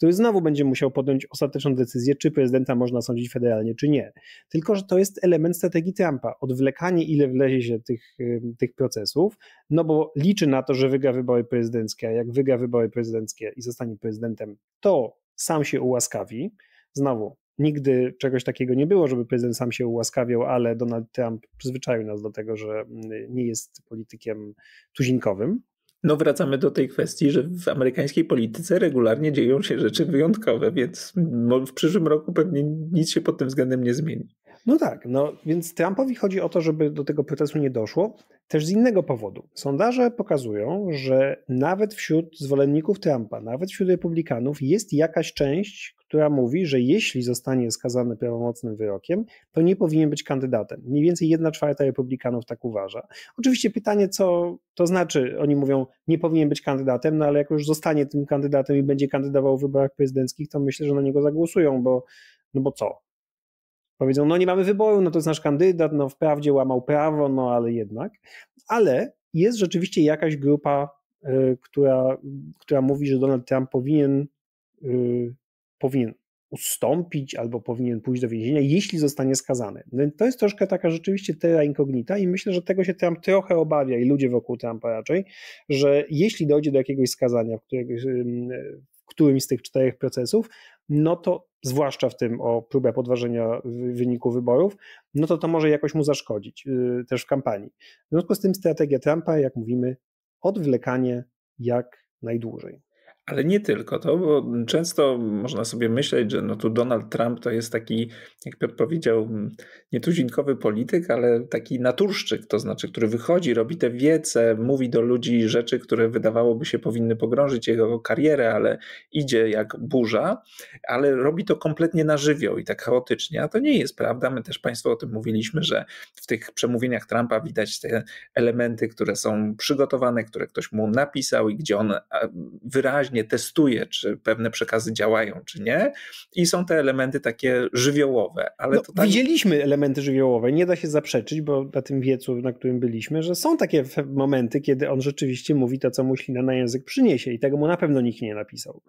który znowu będzie musiał podjąć ostateczną decyzję, czy prezydenta można sądzić federalnie, czy nie. Tylko, że to jest element strategii Trumpa, odwlekanie ile wlezie się tych, tych procesów, no bo liczy na to, że wygra wybory prezydenckie, a jak wygra wybory prezydenckie i zostanie prezydentem, to sam się ułaskawi. Znowu, Nigdy czegoś takiego nie było, żeby prezydent sam się ułaskawiał, ale Donald Trump przyzwyczaił nas do tego, że mm, nie jest politykiem tuzinkowym. No wracamy do tej kwestii, że w amerykańskiej polityce regularnie dzieją się rzeczy wyjątkowe, więc w przyszłym roku pewnie nic się pod tym względem nie zmieni. No tak, no więc Trumpowi chodzi o to, żeby do tego procesu nie doszło, też z innego powodu. Sondaże pokazują, że nawet wśród zwolenników Trumpa, nawet wśród republikanów jest jakaś część, która mówi, że jeśli zostanie skazany prawomocnym wyrokiem, to nie powinien być kandydatem. Mniej więcej jedna czwarta republikanów tak uważa. Oczywiście pytanie, co to znaczy, oni mówią, nie powinien być kandydatem, no ale jak już zostanie tym kandydatem i będzie kandydował w wyborach prezydenckich, to myślę, że na niego zagłosują, bo no bo co? Powiedzą, no nie mamy wyboru, no to jest nasz kandydat, no wprawdzie łamał prawo, no ale jednak. Ale jest rzeczywiście jakaś grupa, y, która, która mówi, że Donald Trump powinien y, powinien ustąpić albo powinien pójść do więzienia, jeśli zostanie skazany. No to jest troszkę taka rzeczywiście terra incognita i myślę, że tego się Trump trochę obawia i ludzie wokół Trumpa raczej, że jeśli dojdzie do jakiegoś skazania w, któregoś, w którymś z tych czterech procesów, no to zwłaszcza w tym o próbę podważenia wyniku wyborów, no to to może jakoś mu zaszkodzić y, też w kampanii. W związku z tym strategia Trumpa, jak mówimy, odwlekanie jak najdłużej. Ale nie tylko to, bo często można sobie myśleć, że no tu Donald Trump to jest taki, jak Piotr powiedział, nietuzinkowy polityk, ale taki naturszczyk, to znaczy, który wychodzi, robi te wiece, mówi do ludzi rzeczy, które wydawałoby się powinny pogrążyć jego karierę, ale idzie jak burza, ale robi to kompletnie na żywioł i tak chaotycznie, a to nie jest prawda. My też Państwu o tym mówiliśmy, że w tych przemówieniach Trumpa widać te elementy, które są przygotowane, które ktoś mu napisał i gdzie on wyraźnie testuje, czy pewne przekazy działają, czy nie. I są te elementy takie żywiołowe. Ale no, tak... Widzieliśmy elementy żywiołowe, nie da się zaprzeczyć, bo na tym wiecu, na którym byliśmy, że są takie momenty, kiedy on rzeczywiście mówi to, co mu ślina na język przyniesie i tego mu na pewno nikt nie napisał.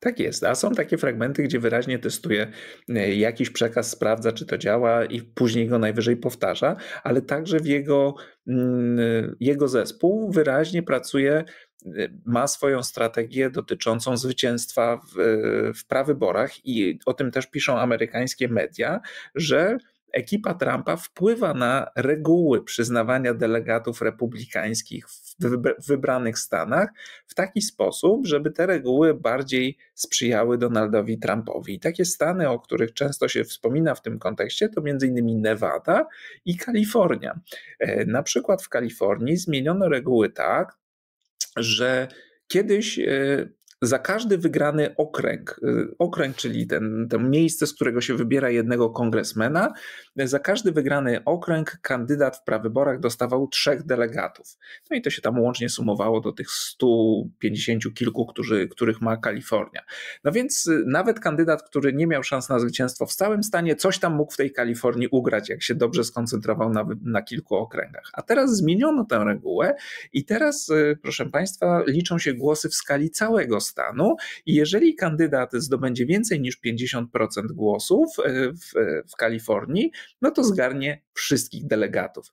Tak jest, a są takie fragmenty, gdzie wyraźnie testuje e, jakiś przekaz, sprawdza, czy to działa i później go najwyżej powtarza, ale także w jego, mm, e, jego zespół wyraźnie pracuje Y, ma swoją strategię dotyczącą zwycięstwa w, y, w prawyborach i o tym też piszą amerykańskie media, że ekipa Trumpa wpływa na reguły przyznawania delegatów republikańskich w wybranych stanach w taki sposób, żeby te reguły bardziej sprzyjały Donaldowi Trumpowi. I takie stany, o których często się wspomina w tym kontekście, to m.in. Nevada i Kalifornia. E, na przykład w Kalifornii zmieniono reguły tak, że kiedyś e, za każdy wygrany okręg, y, okręg, czyli ten, to miejsce, z którego się wybiera jednego kongresmena, za każdy wygrany okręg kandydat w prawyborach dostawał trzech delegatów. No i to się tam łącznie sumowało do tych 150 kilku, którzy, których ma Kalifornia. No więc y, nawet kandydat, który nie miał szans na zwycięstwo w całym stanie, coś tam mógł w tej Kalifornii ugrać, jak się dobrze skoncentrował na, na kilku okręgach. A teraz zmieniono tę regułę i teraz, y, proszę Państwa, liczą się głosy w skali całego stanu i jeżeli kandydat zdobędzie więcej niż 50% głosów e, w, e, w Kalifornii, no to mhm. zgarnie wszystkich delegatów.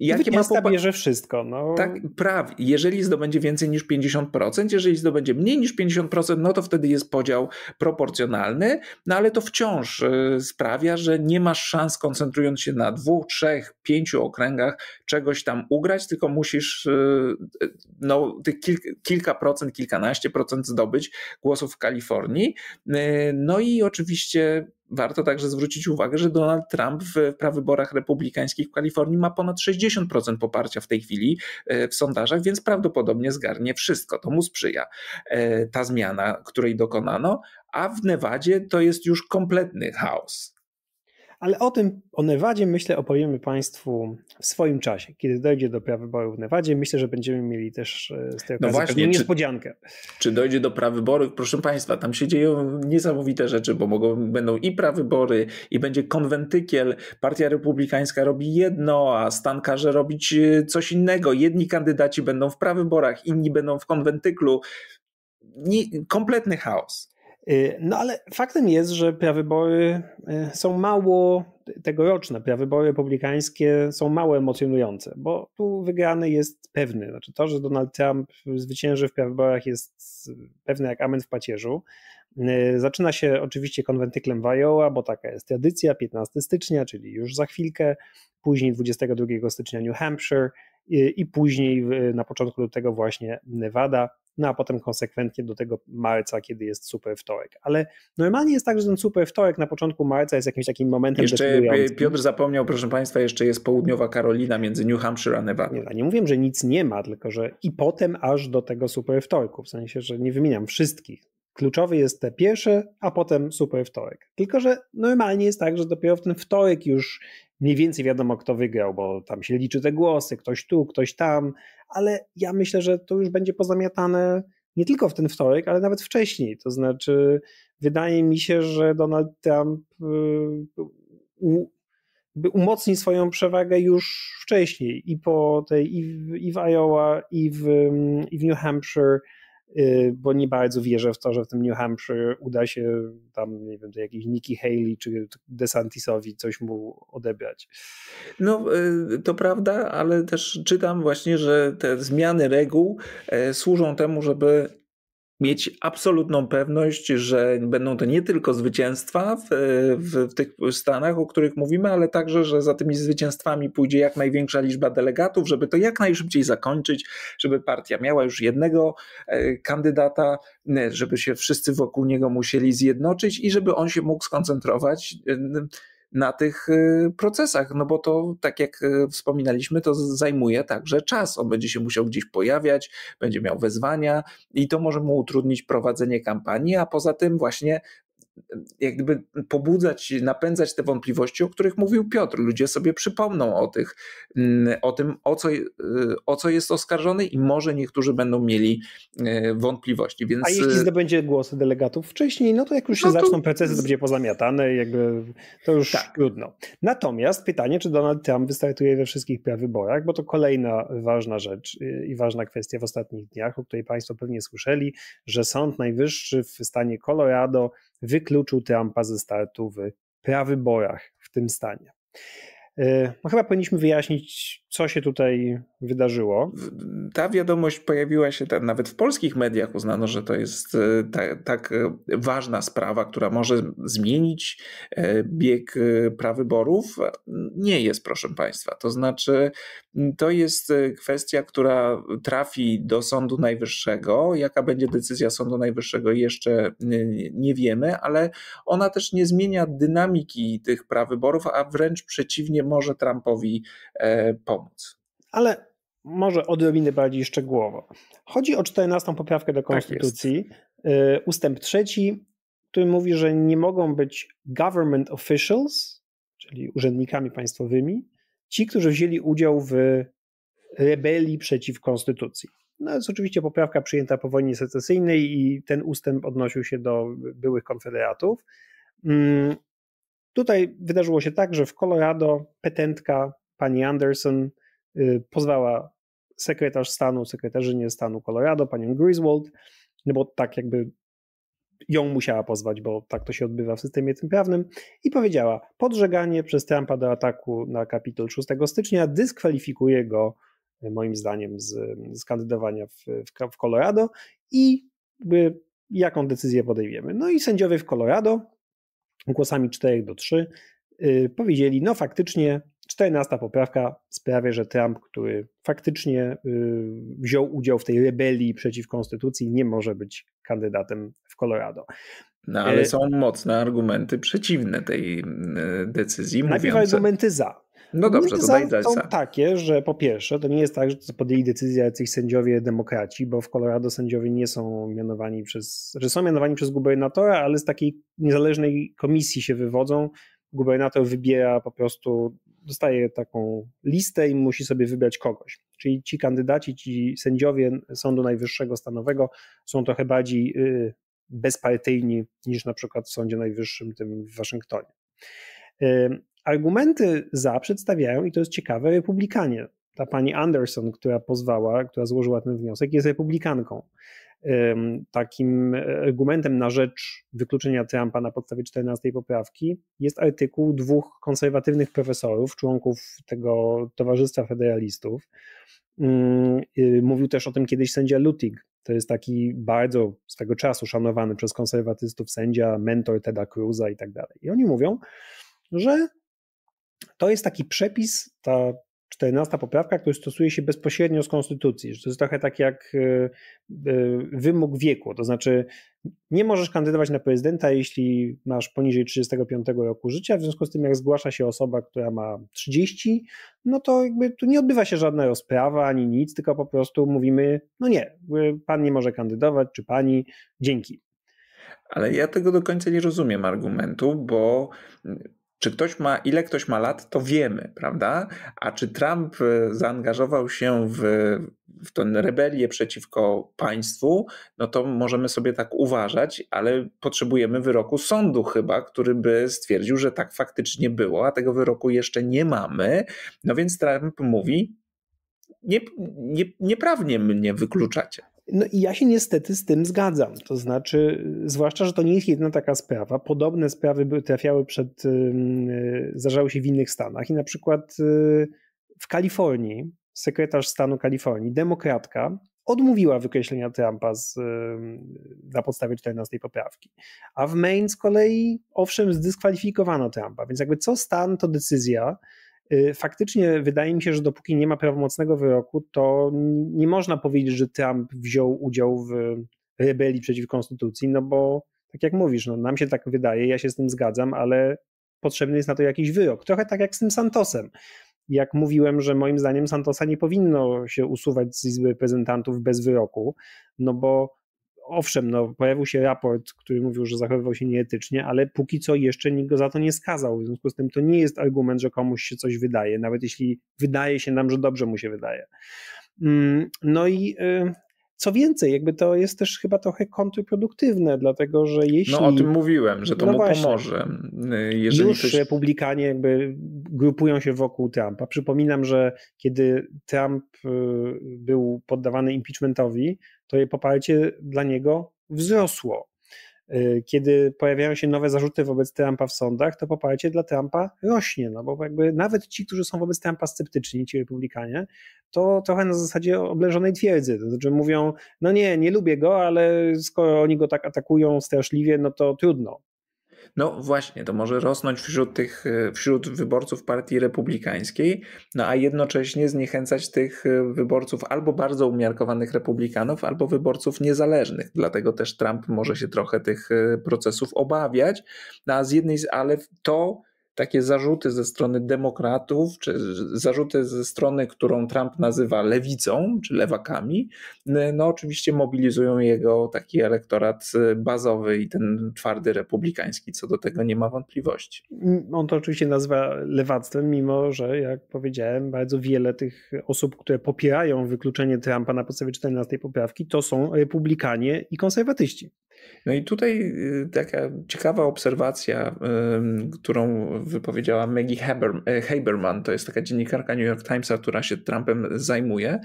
Jakie ma popa- bierze wszystko. No. Tak, prawie. Jeżeli zdobędzie więcej niż 50%, jeżeli zdobędzie mniej niż 50%, no to wtedy jest podział proporcjonalny, no ale to wciąż e, sprawia, że nie masz szans koncentrując się na dwóch, trzech, pięciu okręgach czegoś tam ugrać, tylko musisz e, e, no, tych kilka procent, kilkanaście procent zdobyć głosów w Kalifornii. No i oczywiście Warto także zwrócić uwagę, że Donald Trump w prawyborach republikańskich w Kalifornii ma ponad 60% poparcia w tej chwili e, w sondażach, więc prawdopodobnie zgarnie wszystko. To mu sprzyja e, ta zmiana, której dokonano, a w Nevadzie to jest już kompletny chaos. Ale o tym, o Nevadzie, myślę, opowiemy Państwu w swoim czasie. Kiedy dojdzie do prawyborów w Nevadzie, myślę, że będziemy mieli też e, z tej no właśnie, niespodziankę. Czy, czy dojdzie do prawyborów? Proszę Państwa, tam się dzieją niesamowite rzeczy, bo mogą, będą i prawybory, i będzie konwentykiel. Partia Republikańska robi jedno, a stan każe robić e, coś innego. Jedni kandydaci będą w prawyborach, inni będą w konwentyklu. Nie, kompletny chaos. Y, no ale faktem jest, że prawybory y, są mało tegoroczne, prawybory republikańskie są mało emocjonujące, bo tu wygrany jest pewny. Znaczy to, że Donald Trump zwycięży w prawyborach jest y, pewne jak amen w pacierzu. Zaczyna się oczywiście konwentyklem Wajoła, bo taka jest tradycja, 15 stycznia, czyli już za chwilkę, później 22 stycznia New Hampshire i później na początku lutego właśnie Nevada no a potem konsekwentnie do tego marca, kiedy jest super wtorek. Ale normalnie jest tak, że ten super wtorek na początku marca jest jakimś takim momentem Jeszcze Piotr zapomniał, proszę Państwa, jeszcze jest południowa Karolina między New Hampshire a Nevada. Nie, no, nie mówię, że nic nie ma, tylko że i potem aż do tego super wtorku, w sensie, że nie wymieniam wszystkich. Kluczowy jest te pierwsze, a potem super wtorek. Tylko, że normalnie jest tak, że dopiero w ten wtorek już mniej więcej wiadomo, kto wygrał, bo tam się liczy te głosy, ktoś tu, ktoś tam, ale ja myślę, że to już będzie pozamiatane nie tylko w ten wtorek, ale nawet wcześniej. To znaczy, wydaje mi się, że Donald Trump y, umocni swoją przewagę już wcześniej i po tej i w, i w Iowa, i w, i w New Hampshire Y, bo nie bardzo wierzę w to, że w tym New Hampshire uda się tam, nie wiem, jakiejś Nikki Haley czy DeSantisowi coś mu odebrać. No, y, to prawda, ale też czytam właśnie, że te zmiany reguł y, służą temu, żeby mieć absolutną pewność, że będą to nie tylko zwycięstwa w, w, w, tych stanach, o których mówimy, ale także, że za tymi zwycięstwami pójdzie jak największa liczba delegatów, żeby to jak najszybciej zakończyć, żeby partia miała już jednego e, kandydata, żeby się wszyscy wokół niego musieli zjednoczyć i żeby on się mógł skoncentrować na tych y, procesach, no bo to, tak jak y, wspominaliśmy, to zajmuje także czas. On będzie się musiał gdzieś pojawiać, będzie miał wezwania i to może mu utrudnić prowadzenie kampanii, a poza tym właśnie jak gdyby pobudzać, napędzać te wątpliwości, o których mówił Piotr. Ludzie sobie przypomną o, tych, mm, o tym, o co, y, o co jest oskarżony i może niektórzy będą mieli e, wątpliwości. Więc... A jeśli e, zdobędzie głosy delegatów wcześniej, no to jak już się no to... zaczną procesy, to będzie pozamiatane, jakby to już tak. trudno. Natomiast pytanie, czy Donald Trump wystartuje we wszystkich prawyborach, bo to kolejna ważna rzecz y, i ważna kwestia w ostatnich dniach, o której Państwo pewnie słyszeli, że Sąd Najwyższy w stanie Colorado wykluczył Trumpa ze startu w prawyborach w tym stanie. E, no chyba powinniśmy wyjaśnić, co się tutaj wydarzyło. Ta wiadomość pojawiła się tam, nawet w polskich mediach. Uznano, że to jest e, ta, tak e, ważna sprawa, która może zmienić bieg prawyborów. Nie jest, proszę Państwa. To znaczy, to jest e, kwestia, która trafi do Sądu Najwyższego. Jaka będzie decyzja Sądu Najwyższego, jeszcze nie wiemy, ale ona też nie zmienia dynamiki tych prawyborów, a wręcz przeciwnie, może Trumpowi e, pomóc. Ale może odrobinę bardziej szczegółowo. Chodzi o 14 poprawkę do tak Konstytucji, tak ustęp trzeci, który mówi, że nie mogą być government officials, czyli urzędnikami państwowymi, ci, którzy wzięli udział w rebelii przeciw konstytucji. No jest oczywiście poprawka przyjęta po wojnie secesyjnej i ten ustęp odnosił się do byłych konfederatów. Mm, tutaj wydarzyło się tak, że w Colorado petentka pani Anderson y, pozwała sekretarz stanu, sekretarzynię stanu Colorado, panią Griswold, no bo tak jakby ją musiała pozwać, bo tak to się odbywa w systemie tym prawnym, i powiedziała: Podżeganie przez Trumpa do ataku na Kapitol 6 stycznia dyskwalifikuje go, e, moim zdaniem, z, z kandydowania w, w, w Colorado i jaką decyzję podejmiemy. No i sędziowie w Colorado głosami 4 do 3 y, powiedzieli: No faktycznie 14 poprawka sprawia, że Trump, który faktycznie y, wziął udział w tej rebelii przeciw konstytucji, nie może być kandydatem w Colorado. No ale y, są mocne argumenty przeciwne tej y, decyzji. Najpierw mówiące... argumenty za. No dobrze, to są za. takie, że po pierwsze, to nie jest tak, że podjęli decyzję jacyś sędziowie demokraci, bo w Colorado sędziowie nie są mianowani przez, że są mianowani przez gubernatora, ale z takiej niezależnej komisji się wywodzą. Gubernator wybiera po prostu dostaje taką listę i musi sobie wybrać kogoś. Czyli ci kandydaci, ci sędziowie Sądu Najwyższego Stanowego są trochę bardziej y, bezpartyjni niż na przykład w Sądzie Najwyższym, tym w Waszyngtonie. Y, argumenty za przedstawiają, i to jest ciekawe, republikanie. Ta pani Anderson, która pozwała, która złożyła ten wniosek, jest republikanką takim argumentem na rzecz wykluczenia Trumpa na podstawie 14 poprawki jest artykuł dwóch konserwatywnych profesorów, członków tego Towarzystwa Federalistów. Mm, y, mówił też o tym kiedyś sędzia Lutig. To jest taki bardzo swego czasu szanowany przez konserwatystów sędzia, mentor Teda Cruza i tak dalej. I oni mówią, że to jest taki przepis, ta 14 poprawka, która stosuje się bezpośrednio z konstytucji, że to jest trochę tak jak e, e, wymóg wieku, to znaczy nie możesz kandydować na prezydenta, jeśli masz poniżej 35 roku życia, w związku z tym jak zgłasza się osoba, która ma 30, no to jakby tu nie odbywa się żadna rozprawa ani nic, tylko po prostu mówimy, no nie, e, pan nie może kandydować, czy pani, dzięki. Ale ja tego do końca nie rozumiem argumentu, bo mm, czy ktoś ma, ile ktoś ma lat, to wiemy, prawda? A czy Trump e, zaangażował się w, w tę rebelię przeciwko państwu, no to możemy sobie tak uważać, ale potrzebujemy wyroku sądu chyba, który by stwierdził, że tak faktycznie było, a tego wyroku jeszcze nie mamy. No więc Trump mówi, nie, nie, nieprawnie mnie wykluczacie. No i ja się niestety z tym zgadzam. To znaczy, zwłaszcza, że to nie jest jedna taka sprawa. Podobne sprawy trafiały przed, y, zdarzały się w innych stanach i na przykład y, w Kalifornii sekretarz stanu Kalifornii, demokratka, odmówiła wykreślenia Trumpa z, na podstawie 14 poprawki. A w Maine z kolei, owszem, zdyskwalifikowano Trumpa. Więc jakby co stan, to decyzja. Y, faktycznie wydaje mi się, że dopóki nie ma prawomocnego wyroku, to nie można powiedzieć, że Trump wziął udział w rebelii przeciw konstytucji, no bo tak jak mówisz, no, nam się tak wydaje, ja się z tym zgadzam, ale potrzebny jest na to jakiś wyrok. Trochę tak jak z tym Santosem. Jak mówiłem, że moim zdaniem Santosa nie powinno się usuwać z Izby Reprezentantów bez wyroku, no bo owszem, no, pojawił się raport, który mówił, że zachowywał się nieetycznie, ale póki co jeszcze nikt go za to nie skazał. W związku z tym to nie jest argument, że komuś się coś wydaje, nawet jeśli wydaje się nam, że dobrze mu się wydaje. Mm, no i y, co więcej, jakby to jest też chyba trochę kontrproduktywne, dlatego że jeśli. No o tym mówiłem, że to no mu właśnie, pomoże. Y, jeżeli już ktoś... republikanie jakby grupują się wokół Trumpa. Przypominam, że kiedy Trump y, był poddawany impeachmentowi, to jej poparcie dla niego wzrosło. Y, kiedy pojawiają się nowe zarzuty wobec Trumpa w sądach, to poparcie dla Trumpa rośnie, no bo jakby nawet ci, którzy są wobec Trumpa sceptyczni, ci republikanie, to trochę na zasadzie obleżonej twierdzy. To znaczy mówią, no nie, nie lubię go, ale skoro oni go tak atakują straszliwie, no to trudno. No właśnie, to może rosnąć wśród tych, e, wśród wyborców partii republikańskiej, no a jednocześnie zniechęcać tych e, wyborców albo bardzo umiarkowanych republikanów, albo wyborców niezależnych. Dlatego też Trump może się trochę tych e, procesów obawiać, no a z jednej z, ale to takie zarzuty ze strony demokratów, czy zarzuty ze strony, którą Trump nazywa lewicą, czy lewakami, no oczywiście mobilizują jego taki elektorat y, bazowy i ten twardy republikański, co do tego nie ma wątpliwości. Mm, on to oczywiście nazywa lewactwem, mimo że, jak powiedziałem, bardzo wiele tych osób, które popierają wykluczenie Trumpa na podstawie 14 poprawki, to są republikanie i konserwatyści. No i tutaj y, taka ciekawa obserwacja, którą wypowiedziała Maggie Haber, e, Haberman, to jest taka dziennikarka New York Timesa, która się Trumpem zajmuje,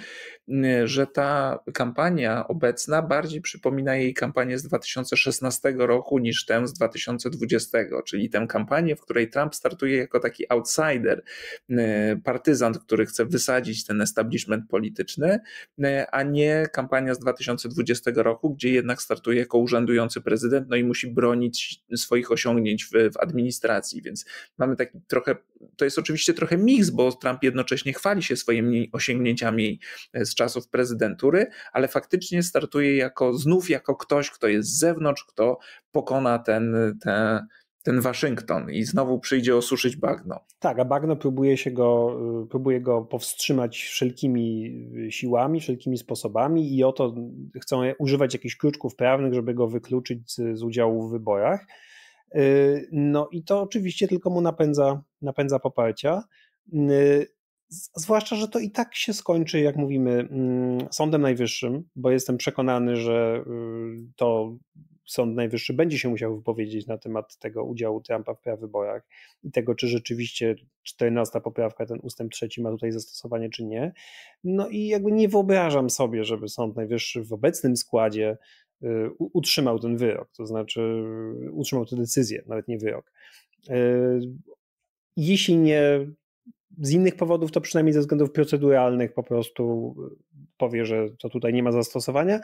y, że ta kampania obecna bardziej przypomina jej kampanię z 2016 roku niż tę z 2020, czyli tę kampanię, w której Trump startuje jako taki outsider, y, partyzant, który chce wysadzić ten establishment polityczny, a nie kampania z 2020 roku, gdzie jednak startuje jako urzędu urzędujący prezydent, no i musi bronić swoich osiągnięć w, w administracji, więc mamy taki trochę, to jest oczywiście trochę miks, bo Trump jednocześnie chwali się swoimi osiągnięciami e, z czasów prezydentury, ale faktycznie startuje jako, znów jako ktoś, kto jest z zewnątrz, kto pokona ten, ten ten Waszyngton i znowu przyjdzie osuszyć bagno. Tak, a bagno próbuje się go, y, próbuje go powstrzymać wszelkimi y, siłami, wszelkimi sposobami i oto chcą używać jakichś kluczków prawnych, żeby go wykluczyć z, z udziału w wyborach. Y, no i to oczywiście tylko mu napędza, napędza poparcia. Zwłaszcza, że to i tak się skończy, jak mówimy, mm, Sądem Najwyższym, bo jestem przekonany, że to Sąd Najwyższy będzie się musiał wypowiedzieć na temat tego udziału Trumpa w prawyborach i tego, czy rzeczywiście 14 poprawka, ten ustęp trzeci ma tutaj zastosowanie, czy nie. No i jakby nie wyobrażam sobie, żeby Sąd Najwyższy w obecnym składzie y, utrzymał ten wyrok, to znaczy y, utrzymał tę decyzję, nawet nie wyrok. Y, jeśli nie z innych powodów, to przynajmniej ze względów proceduralnych po prostu powie, że to tutaj nie ma zastosowania.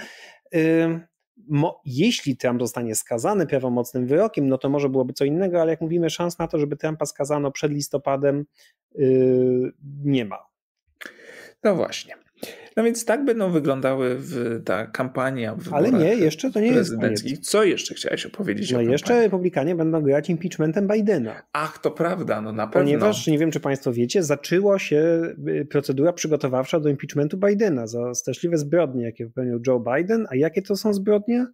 Mo, jeśli Trump zostanie skazany prawomocnym wyrokiem, no to może byłoby co innego, ale jak mówimy, szans na to, żeby Trumpa skazano przed listopadem, yy, nie ma. No właśnie. No więc tak będą wyglądały w, ta kampania. W Ale nie, jeszcze to nie jest koniec. Co jeszcze chciałeś opowiedzieć? No jeszcze Republikanie będą grać impeachmentem Bidena. Ach, to prawda, no na pewno. Ponieważ, nie wiem czy państwo wiecie, zaczęła się y, procedura przygotowawcza do impeachmentu Bidena za straszliwe zbrodnie, jakie popełnił Joe Biden. A jakie to są zbrodnie?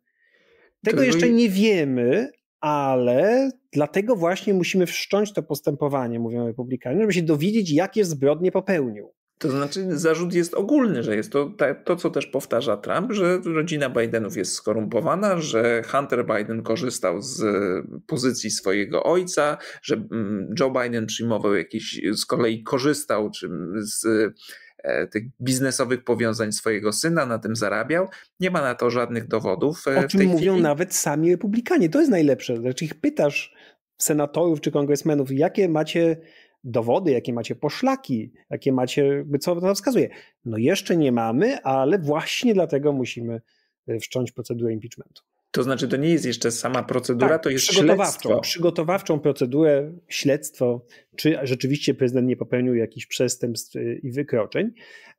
Tego jeszcze nie wiemy, ale dlatego właśnie musimy wszcząć to postępowanie, mówią republikanie, żeby się dowiedzieć, jakie zbrodnie popełnił. To znaczy, zarzut jest ogólny, że jest to to, co też powtarza Trump, że rodzina Bidenów jest skorumpowana, że Hunter Biden korzystał z e, pozycji swojego ojca, że mm, Joe Biden przyjmował jakieś, z kolei korzystał czy mm, z e, tych biznesowych powiązań swojego syna, na tym zarabiał. Nie ma na to żadnych dowodów. E, o czym mówią chwili. nawet sami republikanie. To jest najlepsze. Znaczy ich pytasz, senatorów czy kongresmenów, jakie macie dowody, jakie macie poszlaki, jakie macie, co to wskazuje. No jeszcze nie mamy, ale właśnie dlatego musimy y, wszcząć procedurę impeachmentu. To znaczy, to nie jest jeszcze sama procedura, tak, to jest przygotowawczą, śledztwo. Przygotowawczą procedurę, śledztwo, czy rzeczywiście prezydent nie popełnił jakichś przestępstw y, i wykroczeń.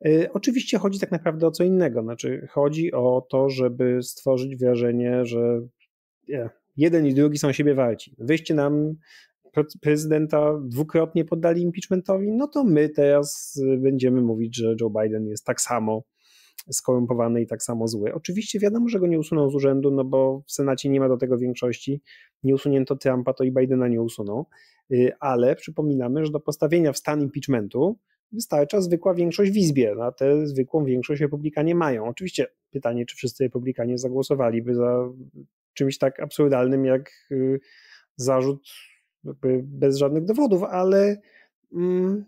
Y, oczywiście chodzi tak naprawdę o co innego. Znaczy, chodzi o to, żeby stworzyć wrażenie, że jeden i drugi są siebie warci. Wyście nam prezydenta dwukrotnie poddali impeachmentowi, no to my teraz y, będziemy mówić, że Joe Biden jest tak samo skorumpowany i tak samo zły. Oczywiście wiadomo, że go nie usuną z urzędu, no bo w Senacie nie ma do tego większości. Nie usunięto Trumpa, to i Bidena nie usuną, y, ale przypominamy, że do postawienia w stan impeachmentu wystarcza zwykła większość w Izbie, a tę zwykłą większość republikanie mają. Oczywiście pytanie, czy wszyscy republikanie zagłosowaliby za czymś tak absurdalnym jak y, zarzut bez żadnych dowodów, ale mm,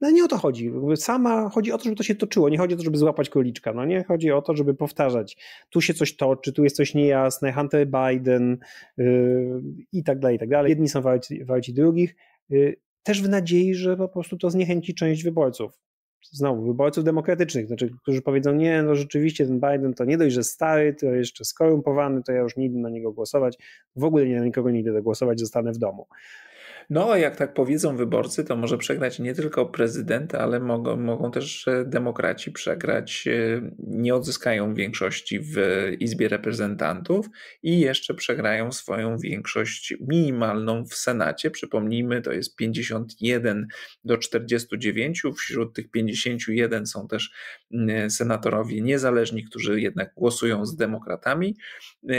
no nie o to chodzi. Sama chodzi o to, żeby to się toczyło. Nie chodzi o to, żeby złapać koliczka. No nie chodzi o to, żeby powtarzać. Tu się coś toczy, tu jest coś niejasne, Hunter Biden yy, i tak dalej, i tak dalej. Jedni są walci, walci drugich. Yy, też w nadziei, że po prostu to zniechęci część wyborców znowu wyborców demokratycznych, znaczy, którzy powiedzą, nie, no rzeczywiście ten Biden to nie dość, że stary, to jeszcze skorumpowany, to ja już nie idę na niego głosować, w ogóle nie na nikogo nie idę głosować, zostanę w domu. No, jak tak powiedzą wyborcy, to może przegrać nie tylko prezydent, ale mogą, mogą też demokraci przegrać, e, nie odzyskają większości w e, Izbie Reprezentantów i jeszcze przegrają swoją większość minimalną w Senacie. Przypomnijmy, to jest 51 do 49. Wśród tych 51 są też E, senatorowie niezależni, którzy jednak głosują z demokratami. E,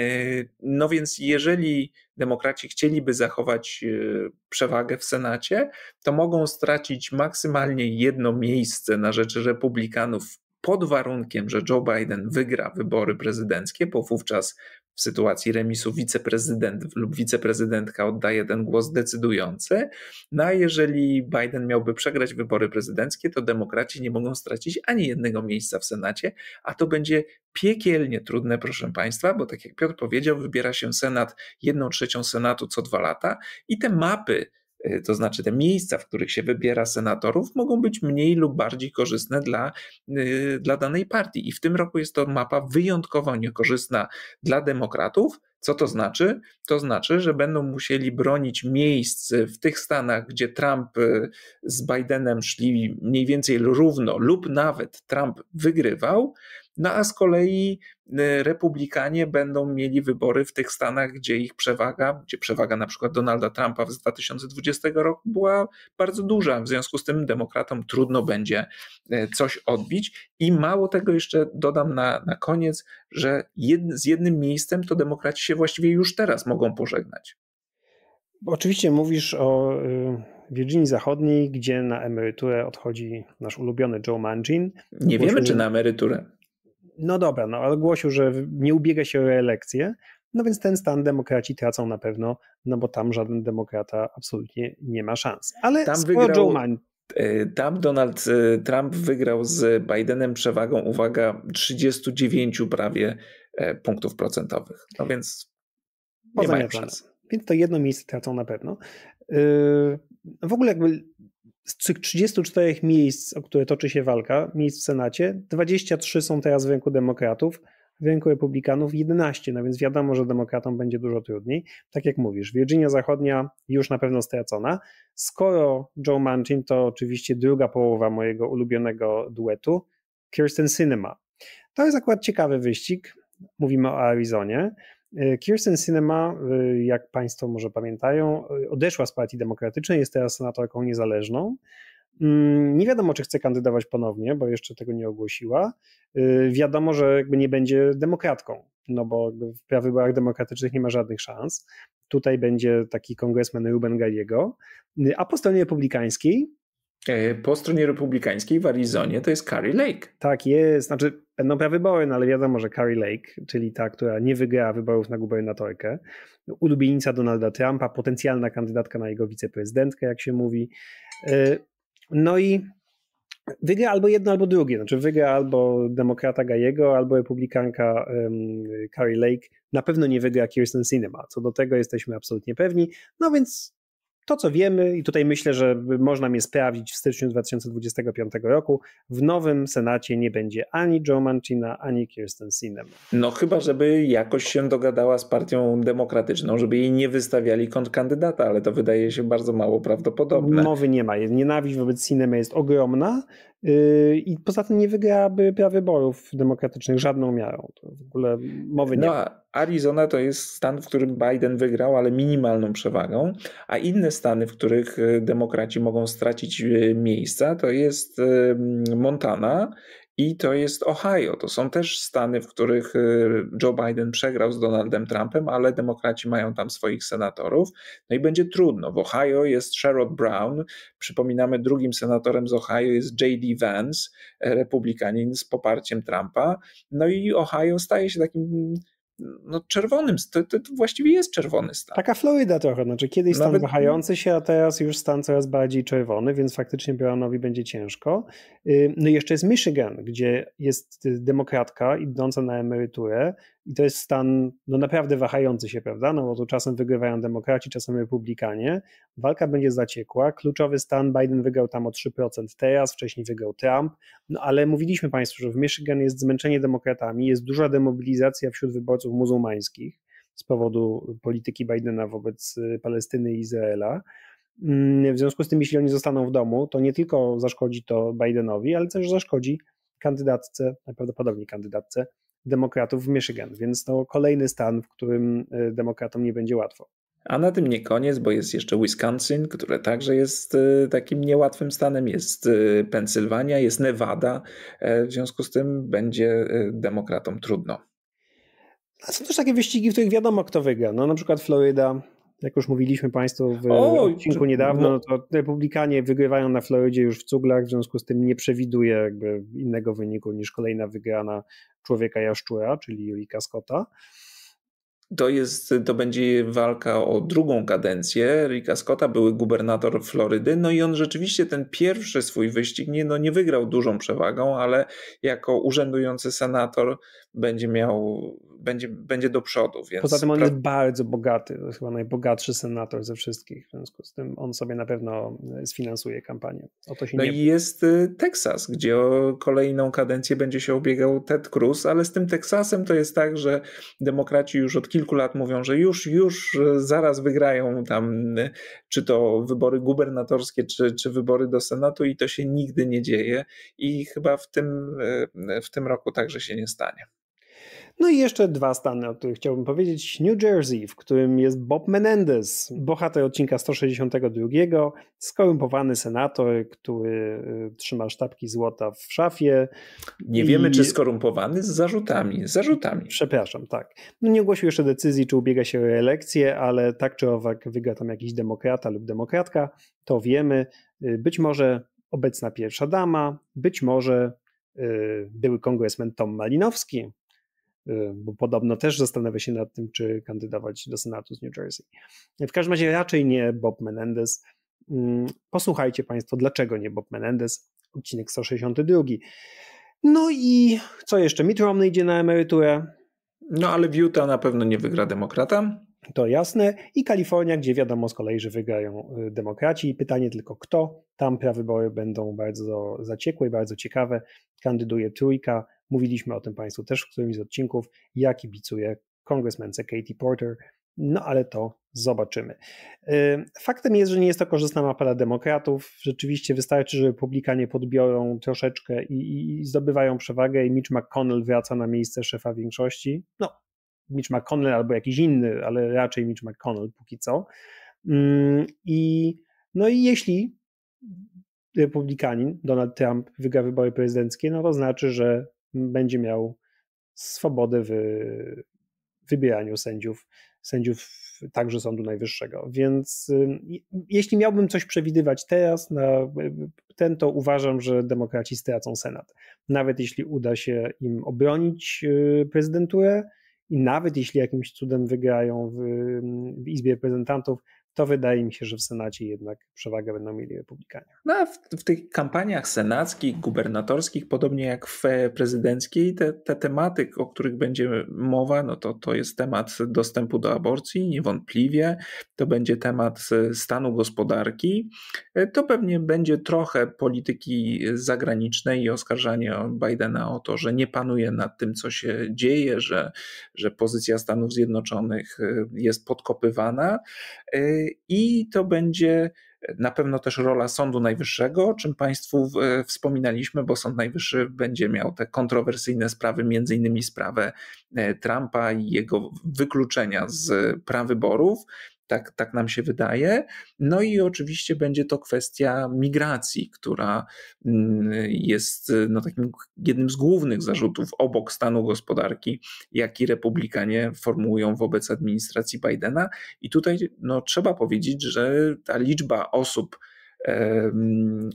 no więc jeżeli demokraci chcieliby zachować e, przewagę w Senacie, to mogą stracić maksymalnie jedno miejsce na rzecz republikanów pod warunkiem, że Joe Biden wygra wybory prezydenckie, bo wówczas w sytuacji remisu wiceprezydent lub wiceprezydentka oddaje ten głos decydujący, no a jeżeli Biden miałby przegrać wybory prezydenckie, to demokraci nie mogą stracić ani jednego miejsca w Senacie, a to będzie piekielnie trudne, proszę Państwa, bo tak jak Piotr powiedział, wybiera się Senat jedną trzecią Senatu co dwa lata i te mapy, Y, to znaczy te miejsca, w których się wybiera senatorów, mogą być mniej lub bardziej korzystne dla, y, dla danej partii. I w tym roku jest to mapa wyjątkowo niekorzystna dla demokratów. Co to znaczy? To znaczy, że będą musieli bronić miejsc w tych stanach, gdzie Trump y, z Bidenem szli mniej więcej równo lub nawet Trump wygrywał, no a z kolei e, republikanie będą mieli wybory w tych stanach, gdzie ich przewaga, gdzie przewaga na przykład Donalda Trumpa z 2020 roku była bardzo duża. W związku z tym demokratom trudno będzie e, coś odbić. I mało tego jeszcze dodam na, na koniec, że jed, z jednym miejscem to demokraci się właściwie już teraz mogą pożegnać. Oczywiście mówisz o Virginii y, Zachodniej, gdzie na emeryturę odchodzi nasz ulubiony Joe Manchin. Nie wiemy, czy na emeryturę no dobra, no ale głosił, że nie ubiega się o reelekcję, no więc ten stan demokraci tracą na pewno, no bo tam żaden demokrata absolutnie nie ma szans. Ale tam wygrał... Joe e, tam Donald e, Trump wygrał z Bidenem przewagą, uwaga, 39 prawie e, punktów procentowych. No więc nie mają szans. Więc to jedno miejsce tracą na pewno. Y, w ogóle jakby z 34 miejsc, o które toczy się walka, miejsc w Senacie, 23 są teraz w ręku demokratów, w ręku republikanów 11, no więc wiadomo, że demokratom będzie dużo trudniej. Tak jak mówisz, Virginia Zachodnia już na pewno stracona. Skoro Joe Manchin to oczywiście druga połowa mojego ulubionego duetu, Kirsten Cinema. To jest akurat ciekawy wyścig, mówimy o Arizonie. E, Kirsten Cinema, e, jak Państwo może pamiętają, e, odeszła z Partii Demokratycznej, jest teraz senatorką niezależną. Mm, nie wiadomo, czy chce kandydować ponownie, bo jeszcze tego nie ogłosiła. Wiadomo, że jakby nie będzie demokratką, no bo w wyborach demokratycznych nie ma żadnych szans. Tutaj będzie taki kongresman Ruben jego, A po stronie republikańskiej E, po stronie republikańskiej w Arizonie to jest Carrie Lake. Tak jest, znaczy będą prawybory, no ale wiadomo, że Carrie Lake, czyli ta, która nie wygra wyborów na gubernatorkę, ulubienica Donalda Trumpa, potencjalna kandydatka na jego wiceprezydentkę, jak się mówi. E, no i wygra albo jedno, albo drugie. Znaczy wygra albo demokrata Gajego, albo republikanka um, Carrie Lake. Na pewno nie wygra Kirsten Sinema. Co do tego jesteśmy absolutnie pewni. No więc to, co wiemy, i tutaj myślę, że można mnie sprawdzić w styczniu 2025 roku, w nowym Senacie nie będzie ani Joe Mancina, ani Kirsten Sinema. No chyba, żeby jakoś się dogadała z Partią Demokratyczną, żeby jej nie wystawiali kontrkandydata, ale to wydaje się bardzo mało prawdopodobne. Mowy nie ma. Nienawiść wobec Sinema jest ogromna yy, i poza tym nie wygrałaby prawyborów demokratycznych żadną miarą. To w ogóle mowy nie no, ma. Arizona to jest stan, w którym Biden wygrał, ale minimalną przewagą, a inne stany, w których e, demokraci mogą stracić e, miejsca, to jest e, Montana i to jest Ohio. To są też stany, w których Joe Biden przegrał z Donaldem Trumpem, ale demokraci mają tam swoich senatorów. No i będzie trudno. W Ohio jest Sherrod Brown. Przypominamy, drugim senatorem z Ohio jest J.D. Vance, republikanin z poparciem Trumpa. No i Ohio staje się takim no, czerwonym, to, to, to, właściwie jest czerwony stan. Taka Floryda trochę, znaczy kiedyś stan Nawet... wahający się, a teraz już stan coraz bardziej czerwony, więc faktycznie Brownowi będzie ciężko. Y, no i jeszcze jest Michigan, gdzie jest demokratka idąca na emeryturę, i to jest stan no naprawdę wahający się, prawda? No bo tu czasem wygrywają demokraci, czasem republikanie. Walka będzie zaciekła. Kluczowy stan Biden wygrał tam o 3% teraz, wcześniej wygrał Trump. No ale mówiliśmy Państwu, że w Michigan jest zmęczenie demokratami, jest duża demobilizacja wśród wyborców muzułmańskich z powodu polityki Bidena wobec y, Palestyny i Izraela. Mm, w związku z tym, jeśli oni zostaną w domu, to nie tylko zaszkodzi to Bidenowi, ale też zaszkodzi kandydatce, najprawdopodobniej kandydatce demokratów w Michigan, więc to kolejny stan, w którym e, demokratom nie będzie łatwo. A na tym nie koniec, bo jest jeszcze Wisconsin, które także jest e, takim niełatwym stanem, jest e, Pensylwania, jest Nevada, w związku z tym będzie demokratom trudno. Są też takie wyścigi, w których wiadomo, kto wygra. No, na przykład Floryda jak już mówiliśmy Państwu w o, odcinku niedawno, no. no to Republikanie wygrywają na Florydzie już w cuglach, w związku z tym nie przewiduje jakby innego wyniku niż kolejna wygrana człowieka jaszczura, czyli Julika Scotta. To, jest, to będzie walka o drugą kadencję. Ricka Scotta, były gubernator Florydy, no i on rzeczywiście ten pierwszy swój wyścig nie, no nie wygrał dużą przewagą, ale jako urzędujący senator będzie miał, będzie, będzie do przodu. Więc Poza tym on jest bardzo bogaty, to jest chyba najbogatszy senator ze wszystkich, w związku z tym on sobie na pewno sfinansuje kampanię. O to się no nie... i jest y, Teksas, gdzie o kolejną kadencję będzie się ubiegał Ted Cruz, ale z tym Teksasem to jest tak, że demokraci już od kilku lat mówią, że już, już zaraz wygrają tam y, czy to wybory gubernatorskie, czy, czy wybory do Senatu i to się nigdy nie dzieje i chyba w tym, y, w tym roku także się nie stanie. No i jeszcze dwa stany, o których chciałbym powiedzieć. New Jersey, w którym jest Bob Menendez, bohater odcinka 162, skorumpowany senator, który y, trzyma sztabki złota w szafie. Nie i... wiemy, czy skorumpowany z zarzutami. Z zarzutami. Przepraszam, tak. No nie ogłosił jeszcze decyzji, czy ubiega się o reelekcję, ale tak czy owak wygra tam jakiś demokrata lub demokratka. To wiemy. Y, być może obecna pierwsza dama, być może y, były kongresmen Tom Malinowski, Y, bo podobno też zastanawia się nad tym, czy kandydować do Senatu z New Jersey. W każdym razie raczej nie Bob Menendez. Mm, posłuchajcie Państwo, dlaczego nie Bob Menendez, odcinek 162. No i co jeszcze? Mitt Romney idzie na emeryturę. No ale w Utah na pewno nie wygra demokrata. To jasne. I Kalifornia, gdzie wiadomo z kolei, że wygrają y, demokraci. pytanie tylko kto. Tam prawybory będą bardzo zaciekłe i bardzo ciekawe. Kandyduje trójka Mówiliśmy o tym Państwu też w którymś z odcinków, ja kibicuję kongresmence Katie Porter, no ale to zobaczymy. Faktem jest, że nie jest to korzystna mapa dla demokratów. Rzeczywiście wystarczy, że republikanie podbiorą troszeczkę i, i zdobywają przewagę i Mitch McConnell wraca na miejsce szefa większości. No, Mitch McConnell albo jakiś inny, ale raczej Mitch McConnell póki co. I no i jeśli republikanin Donald Trump wygra wybory prezydenckie, no to znaczy, że będzie miał swobodę w wybieraniu sędziów, sędziów także Sądu Najwyższego. Więc jeśli miałbym coś przewidywać teraz na y, ten, to uważam, że demokraci stracą Senat. Nawet jeśli uda się im obronić y, prezydenturę i nawet jeśli jakimś cudem wygrają w, w Izbie Reprezentantów, to wydaje mi się, że w Senacie jednak przewagę będą mieli republikanie. No, w, w, tych kampaniach senackich, gubernatorskich, podobnie jak w e, prezydenckiej, te, te tematyk, o których będzie mowa, no to, to jest temat dostępu do aborcji, niewątpliwie, to będzie temat e, stanu gospodarki, e, to pewnie będzie trochę polityki zagranicznej i oskarżanie Bidena o to, że nie panuje nad tym, co się dzieje, że, że pozycja Stanów Zjednoczonych jest podkopywana i to będzie e, na pewno też rola Sądu Najwyższego, o czym Państwu e, wspominaliśmy, bo Sąd Najwyższy będzie miał te kontrowersyjne sprawy, między innymi sprawę e, Trumpa i jego wykluczenia z prawyborów tak, tak nam się wydaje. No i oczywiście będzie to kwestia migracji, która mm, jest y, no, takim jednym z głównych zarzutów obok stanu gospodarki, jaki republikanie formułują wobec administracji Bidena. I tutaj no, trzeba powiedzieć, że ta liczba osób,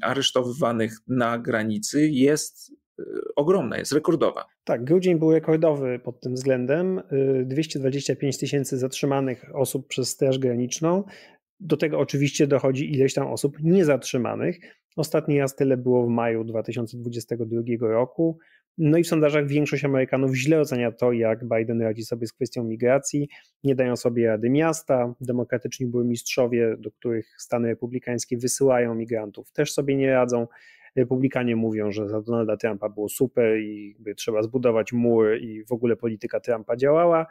aresztowywanych na granicy jest Y, ogromna jest, rekordowa. Tak, grudzień był rekordowy pod tym względem. 225 y, tysięcy zatrzymanych osób przez Straż Graniczną. Do tego oczywiście dochodzi ileś tam osób niezatrzymanych. Ostatni raz tyle było w maju 2022 roku. No i w sondażach większość Amerykanów źle ocenia to, jak Biden radzi sobie z kwestią migracji, nie dają sobie rady miasta, demokratyczni burmistrzowie, do których Stany republikańskie wysyłają migrantów, też sobie nie radzą. Republikanie mówią, że za Donalda Trumpa było super i trzeba zbudować mur i w ogóle polityka Trumpa działała.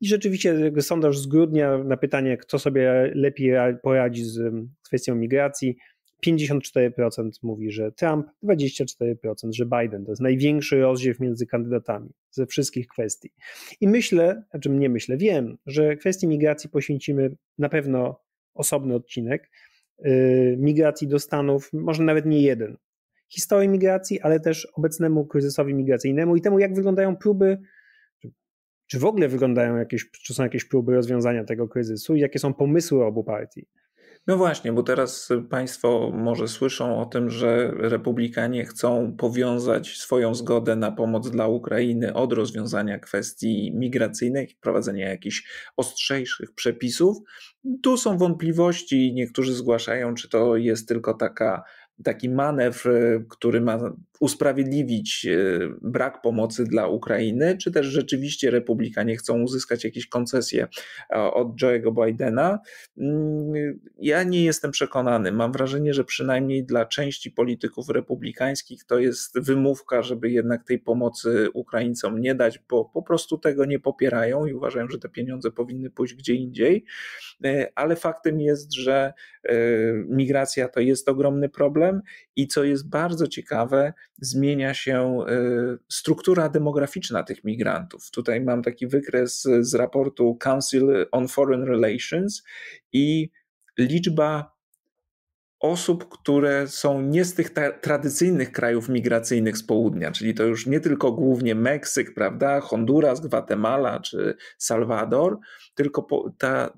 I rzeczywiście sondaż z grudnia na pytanie, kto sobie lepiej poradzi z mm, kwestią migracji, 54% mówi, że Trump, 24%, że Biden. To jest największy rozdziew między kandydatami ze wszystkich kwestii. I myślę, znaczy nie myślę, wiem, że kwestii migracji poświęcimy na pewno osobny odcinek, Y, migracji do Stanów, może nawet nie jeden, historii migracji, ale też obecnemu kryzysowi migracyjnemu i temu, jak wyglądają próby, czy w ogóle wyglądają jakieś, czy są jakieś próby rozwiązania tego kryzysu i jakie są pomysły obu partii. No właśnie, bo teraz Państwo może słyszą o tym, że Republikanie chcą powiązać swoją zgodę na pomoc dla Ukrainy od rozwiązania kwestii migracyjnych, wprowadzenia jakichś ostrzejszych przepisów. Tu są wątpliwości, niektórzy zgłaszają, czy to jest tylko taka taki manewr, e, który ma usprawiedliwić e, brak pomocy dla Ukrainy, czy też rzeczywiście Republikanie chcą uzyskać jakieś koncesje e, od Joe'ego Bidena. Mm, ja nie jestem przekonany. Mam wrażenie, że przynajmniej dla części polityków republikańskich to jest wymówka, żeby jednak tej pomocy Ukraińcom nie dać, bo po prostu tego nie popierają i uważają, że te pieniądze powinny pójść gdzie indziej. Ale faktem jest, że migracja to jest ogromny problem udziałem i co jest bardzo ciekawe, zmienia się y, struktura demograficzna tych migrantów. Tutaj mam taki wykres z raportu Council on Foreign Relations i liczba osób, które są nie z tych tradycyjnych krajów migracyjnych z południa, czyli to już nie tylko głównie Meksyk, prawda, Honduras, Gwatemala czy Salwador, tylko po, ta,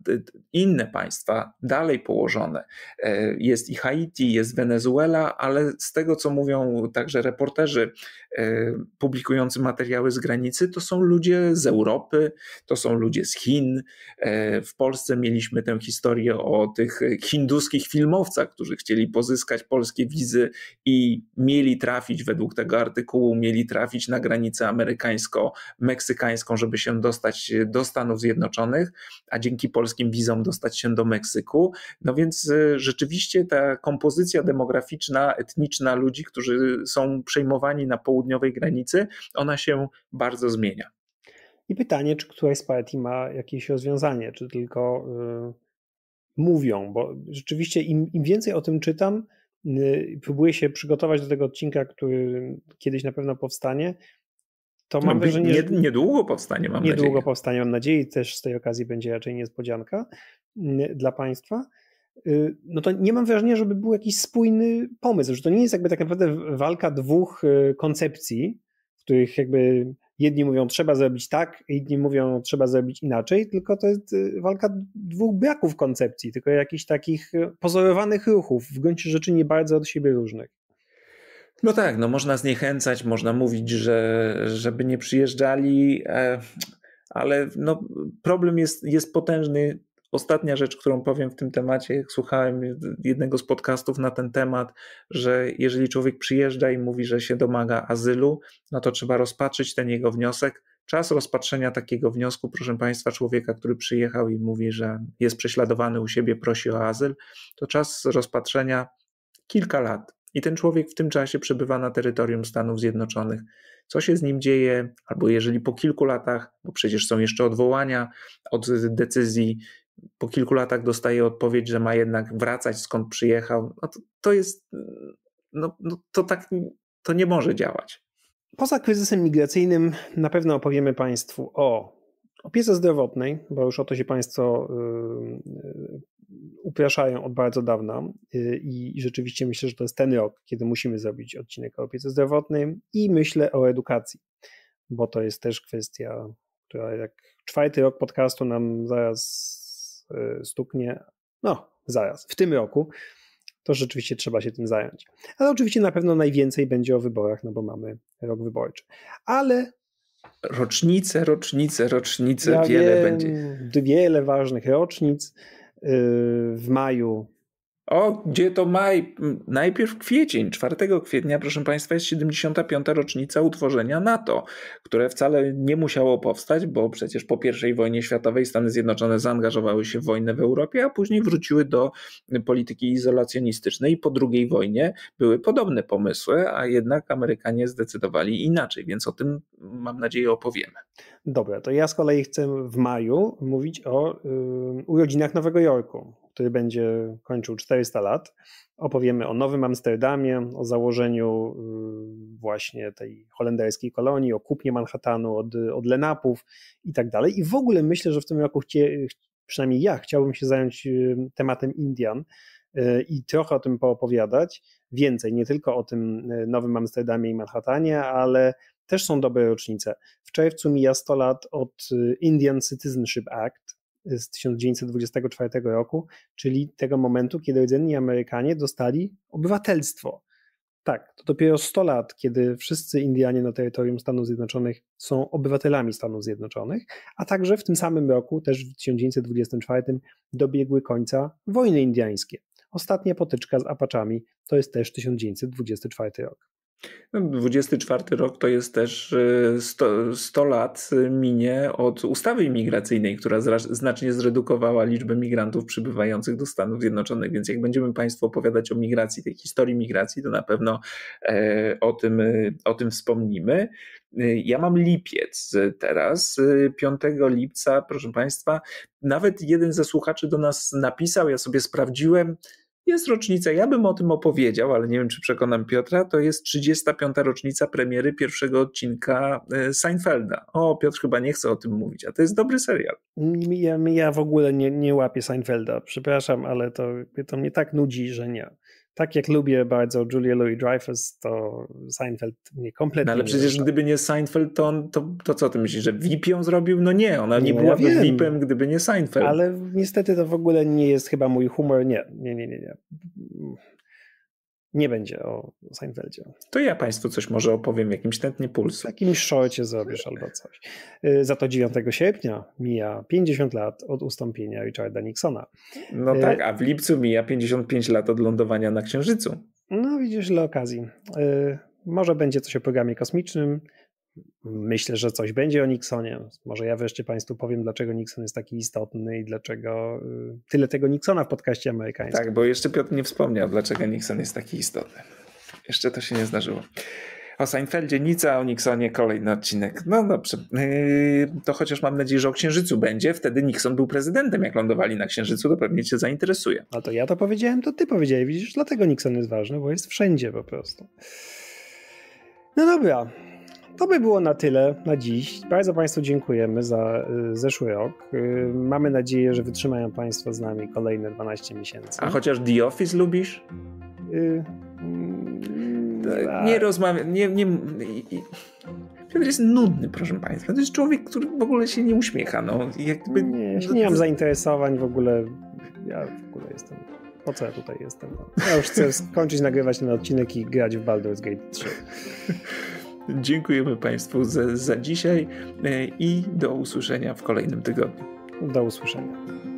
inne państwa dalej położone. E, jest i Haiti, jest Wenezuela, ale z tego, co mówią także reporterzy e, publikujący materiały z granicy, to są ludzie z Europy, to są ludzie z Chin. E, w Polsce mieliśmy tę historię o tych hinduskich filmowcach, którzy chcieli pozyskać polskie wizy i mieli trafić, według tego artykułu, mieli trafić na granicę amerykańsko-meksykańską, żeby się dostać do Stanów Zjednoczonych a dzięki polskim wizom dostać się do Meksyku. No więc y, rzeczywiście ta kompozycja demograficzna, etniczna ludzi, którzy są przejmowani na południowej granicy, ona się bardzo zmienia. I pytanie, czy któraś z partii ma jakieś rozwiązanie, czy tylko y, mówią, bo rzeczywiście im, im, więcej o tym czytam, y, próbuję się przygotować do tego odcinka, który kiedyś na pewno powstanie, to no, mam wrażenie, nie, niedługo powstanie, mam niedługo nadzieję. powstanie, mam nadzieję, też z tej okazji będzie raczej niespodzianka mm, dla Państwa. Y, no to nie mam wrażenia, żeby był jakiś spójny pomysł, że to nie jest jakby tak naprawdę walka dwóch y, koncepcji, w których jakby jedni mówią trzeba zrobić tak, inni mówią trzeba zrobić inaczej, tylko to jest y, walka dwóch braków koncepcji, tylko jakichś takich pozorowanych ruchów, w gruncie rzeczy nie bardzo od siebie różnych. No tak, no można zniechęcać, można mówić, że żeby nie przyjeżdżali, e, ale no problem jest, jest potężny. Ostatnia rzecz, którą powiem w tym temacie, jak słuchałem jednego z podcastów na ten temat, że jeżeli człowiek przyjeżdża i mówi, że się domaga azylu, no to trzeba rozpatrzyć ten jego wniosek. Czas rozpatrzenia takiego wniosku, proszę Państwa, człowieka, który przyjechał i mówi, że jest prześladowany u siebie, prosi o azyl, to czas rozpatrzenia kilka lat i ten człowiek w tym czasie przebywa na terytorium Stanów Zjednoczonych. Co się z nim dzieje, albo jeżeli po kilku latach, bo przecież są jeszcze odwołania od decyzji, po kilku latach dostaje odpowiedź, że ma jednak wracać skąd przyjechał, no to, to jest, no, no to tak, to nie może działać. Poza kryzysem migracyjnym na pewno opowiemy Państwu o opiece zdrowotnej, bo już o to się Państwo yy, upraszają od bardzo dawna y, i rzeczywiście myślę, że to jest ten rok, kiedy musimy zrobić odcinek o opiece zdrowotnej i myślę o edukacji, bo to jest też kwestia, która jak czwarty rok podcastu nam zaraz y, stuknie, no zaraz, w tym roku, to rzeczywiście trzeba się tym zająć. Ale oczywiście na pewno najwięcej będzie o wyborach, no bo mamy rok wyborczy. Ale Rocznice, rocznice, rocznice, ja wiele wiem, będzie. Wiele ważnych rocznic. Y, w maju o, gdzie to maj? Najpierw kwiecień, 4 kwietnia, proszę Państwa, jest 75. rocznica utworzenia NATO, które wcale nie musiało powstać, bo przecież po I wojnie światowej Stany Zjednoczone zaangażowały się w wojnę w Europie, a później wróciły do polityki izolacjonistycznej. Po II wojnie były podobne pomysły, a jednak Amerykanie zdecydowali inaczej, więc o tym mam nadzieję opowiemy. Dobra, to ja z kolei chcę w maju mówić o yy, urodzinach Nowego Jorku który będzie kończył 400 lat. Opowiemy o Nowym Amsterdamie, o założeniu y, właśnie tej holenderskiej kolonii, o kupnie Manhattanu od, od Lenapów i tak dalej. I w ogóle myślę, że w tym roku, chcie, przynajmniej ja, chciałbym się zająć y, tematem Indian y, i trochę o tym poopowiadać. Więcej, nie tylko o tym Nowym Amsterdamie i Manhattanie, ale też są dobre rocznice. W czerwcu mija 100 lat od Indian Citizenship Act, z 1924 roku, czyli tego momentu, kiedy rdzenni Amerykanie dostali obywatelstwo. Tak, to dopiero 100 lat, kiedy wszyscy Indianie na terytorium Stanów Zjednoczonych są obywatelami Stanów Zjednoczonych, a także w tym samym roku, też w 1924, dobiegły końca wojny indiańskie. Ostatnia potyczka z Apaczami to jest też 1924 rok. 24 no, rok to jest też 100, y, 100, lat y, minie od ustawy imigracyjnej, która znacznie zredukowała liczbę migrantów przybywających do Stanów Zjednoczonych, więc jak będziemy Państwu opowiadać o migracji, tej historii migracji, to na pewno e, o tym, y, o tym wspomnimy. Ja mam lipiec teraz, 5 lipca, proszę Państwa. Nawet jeden ze słuchaczy do nas napisał, ja sobie sprawdziłem, jest rocznica, ja bym o tym opowiedział, ale nie wiem, czy przekonam Piotra, to jest 35. rocznica premiery pierwszego odcinka e, Seinfelda. O, Piotr chyba nie chce o tym mówić, a to jest dobry serial. Ja, ja w ogóle nie, nie łapię Seinfelda, przepraszam, ale to, to mnie tak nudzi, że nie tak jak lubię bardzo Julia Louis-Dreyfus, to Seinfeld mnie kompletnie... No, ale przecież nie gdyby nie Seinfeld, to, on, to, to co ty myślisz, że VIP ją zrobił? No nie, ona nie, nie no, byłaby wiem. VIPem, gdyby nie Seinfeld. Ale niestety to w ogóle nie jest chyba mój humor. Nie, nie, nie, nie. nie nie będzie o Seinfeldzie. To ja Państwu coś może opowiem w jakimś tętnie pulsu. W jakimś szorcie zrobisz albo coś. Y, za to 9 sierpnia mija 50 lat od ustąpienia Richarda Nixona. No y, tak, a w lipcu mija 55 lat od lądowania na Księżycu. No widzisz, dla okazji. Y, może będzie coś o programie kosmicznym, myślę, że coś będzie o Nixonie. Może ja wreszcie Państwu powiem, dlaczego Nixon jest taki istotny i dlaczego y, tyle tego Nixona w podcaście amerykańskim. Tak, bo jeszcze Piotr nie wspomniał, dlaczego Nixon jest taki istotny. Jeszcze to się nie zdarzyło. O Seinfeldzie nic, a o Nixonie kolejny odcinek. No dobrze. Y, to chociaż mam nadzieję, że o Księżycu będzie. Wtedy Nixon był prezydentem. Jak lądowali na Księżycu, to pewnie cię zainteresuje. A to ja to powiedziałem, to ty powiedziałeś. Widzisz, dlatego Nixon jest ważny, bo jest wszędzie po prostu. No dobra to by było na tyle na dziś. Bardzo Państwu dziękujemy za y, zeszły rok. Y, mamy nadzieję, że wytrzymają Państwo z nami kolejne 12 miesięcy. A chociaż The Office lubisz? Y mm, tak, tak. nie rozmawiam, nie, nie, Piotr jest nudny, proszę Państwa. To jest człowiek, który w ogóle się nie uśmiecha. No, jakby... Nie, ja nie mam zainteresowań w ogóle. Ja w ogóle jestem. Po co ja tutaj jestem? No, ja już chcę skończyć nagrywać ten odcinek i grać w Baldur's Gate 3. Dziękujemy Państwu za, za dzisiaj e, i do usłyszenia w kolejnym tygodniu. Do usłyszenia.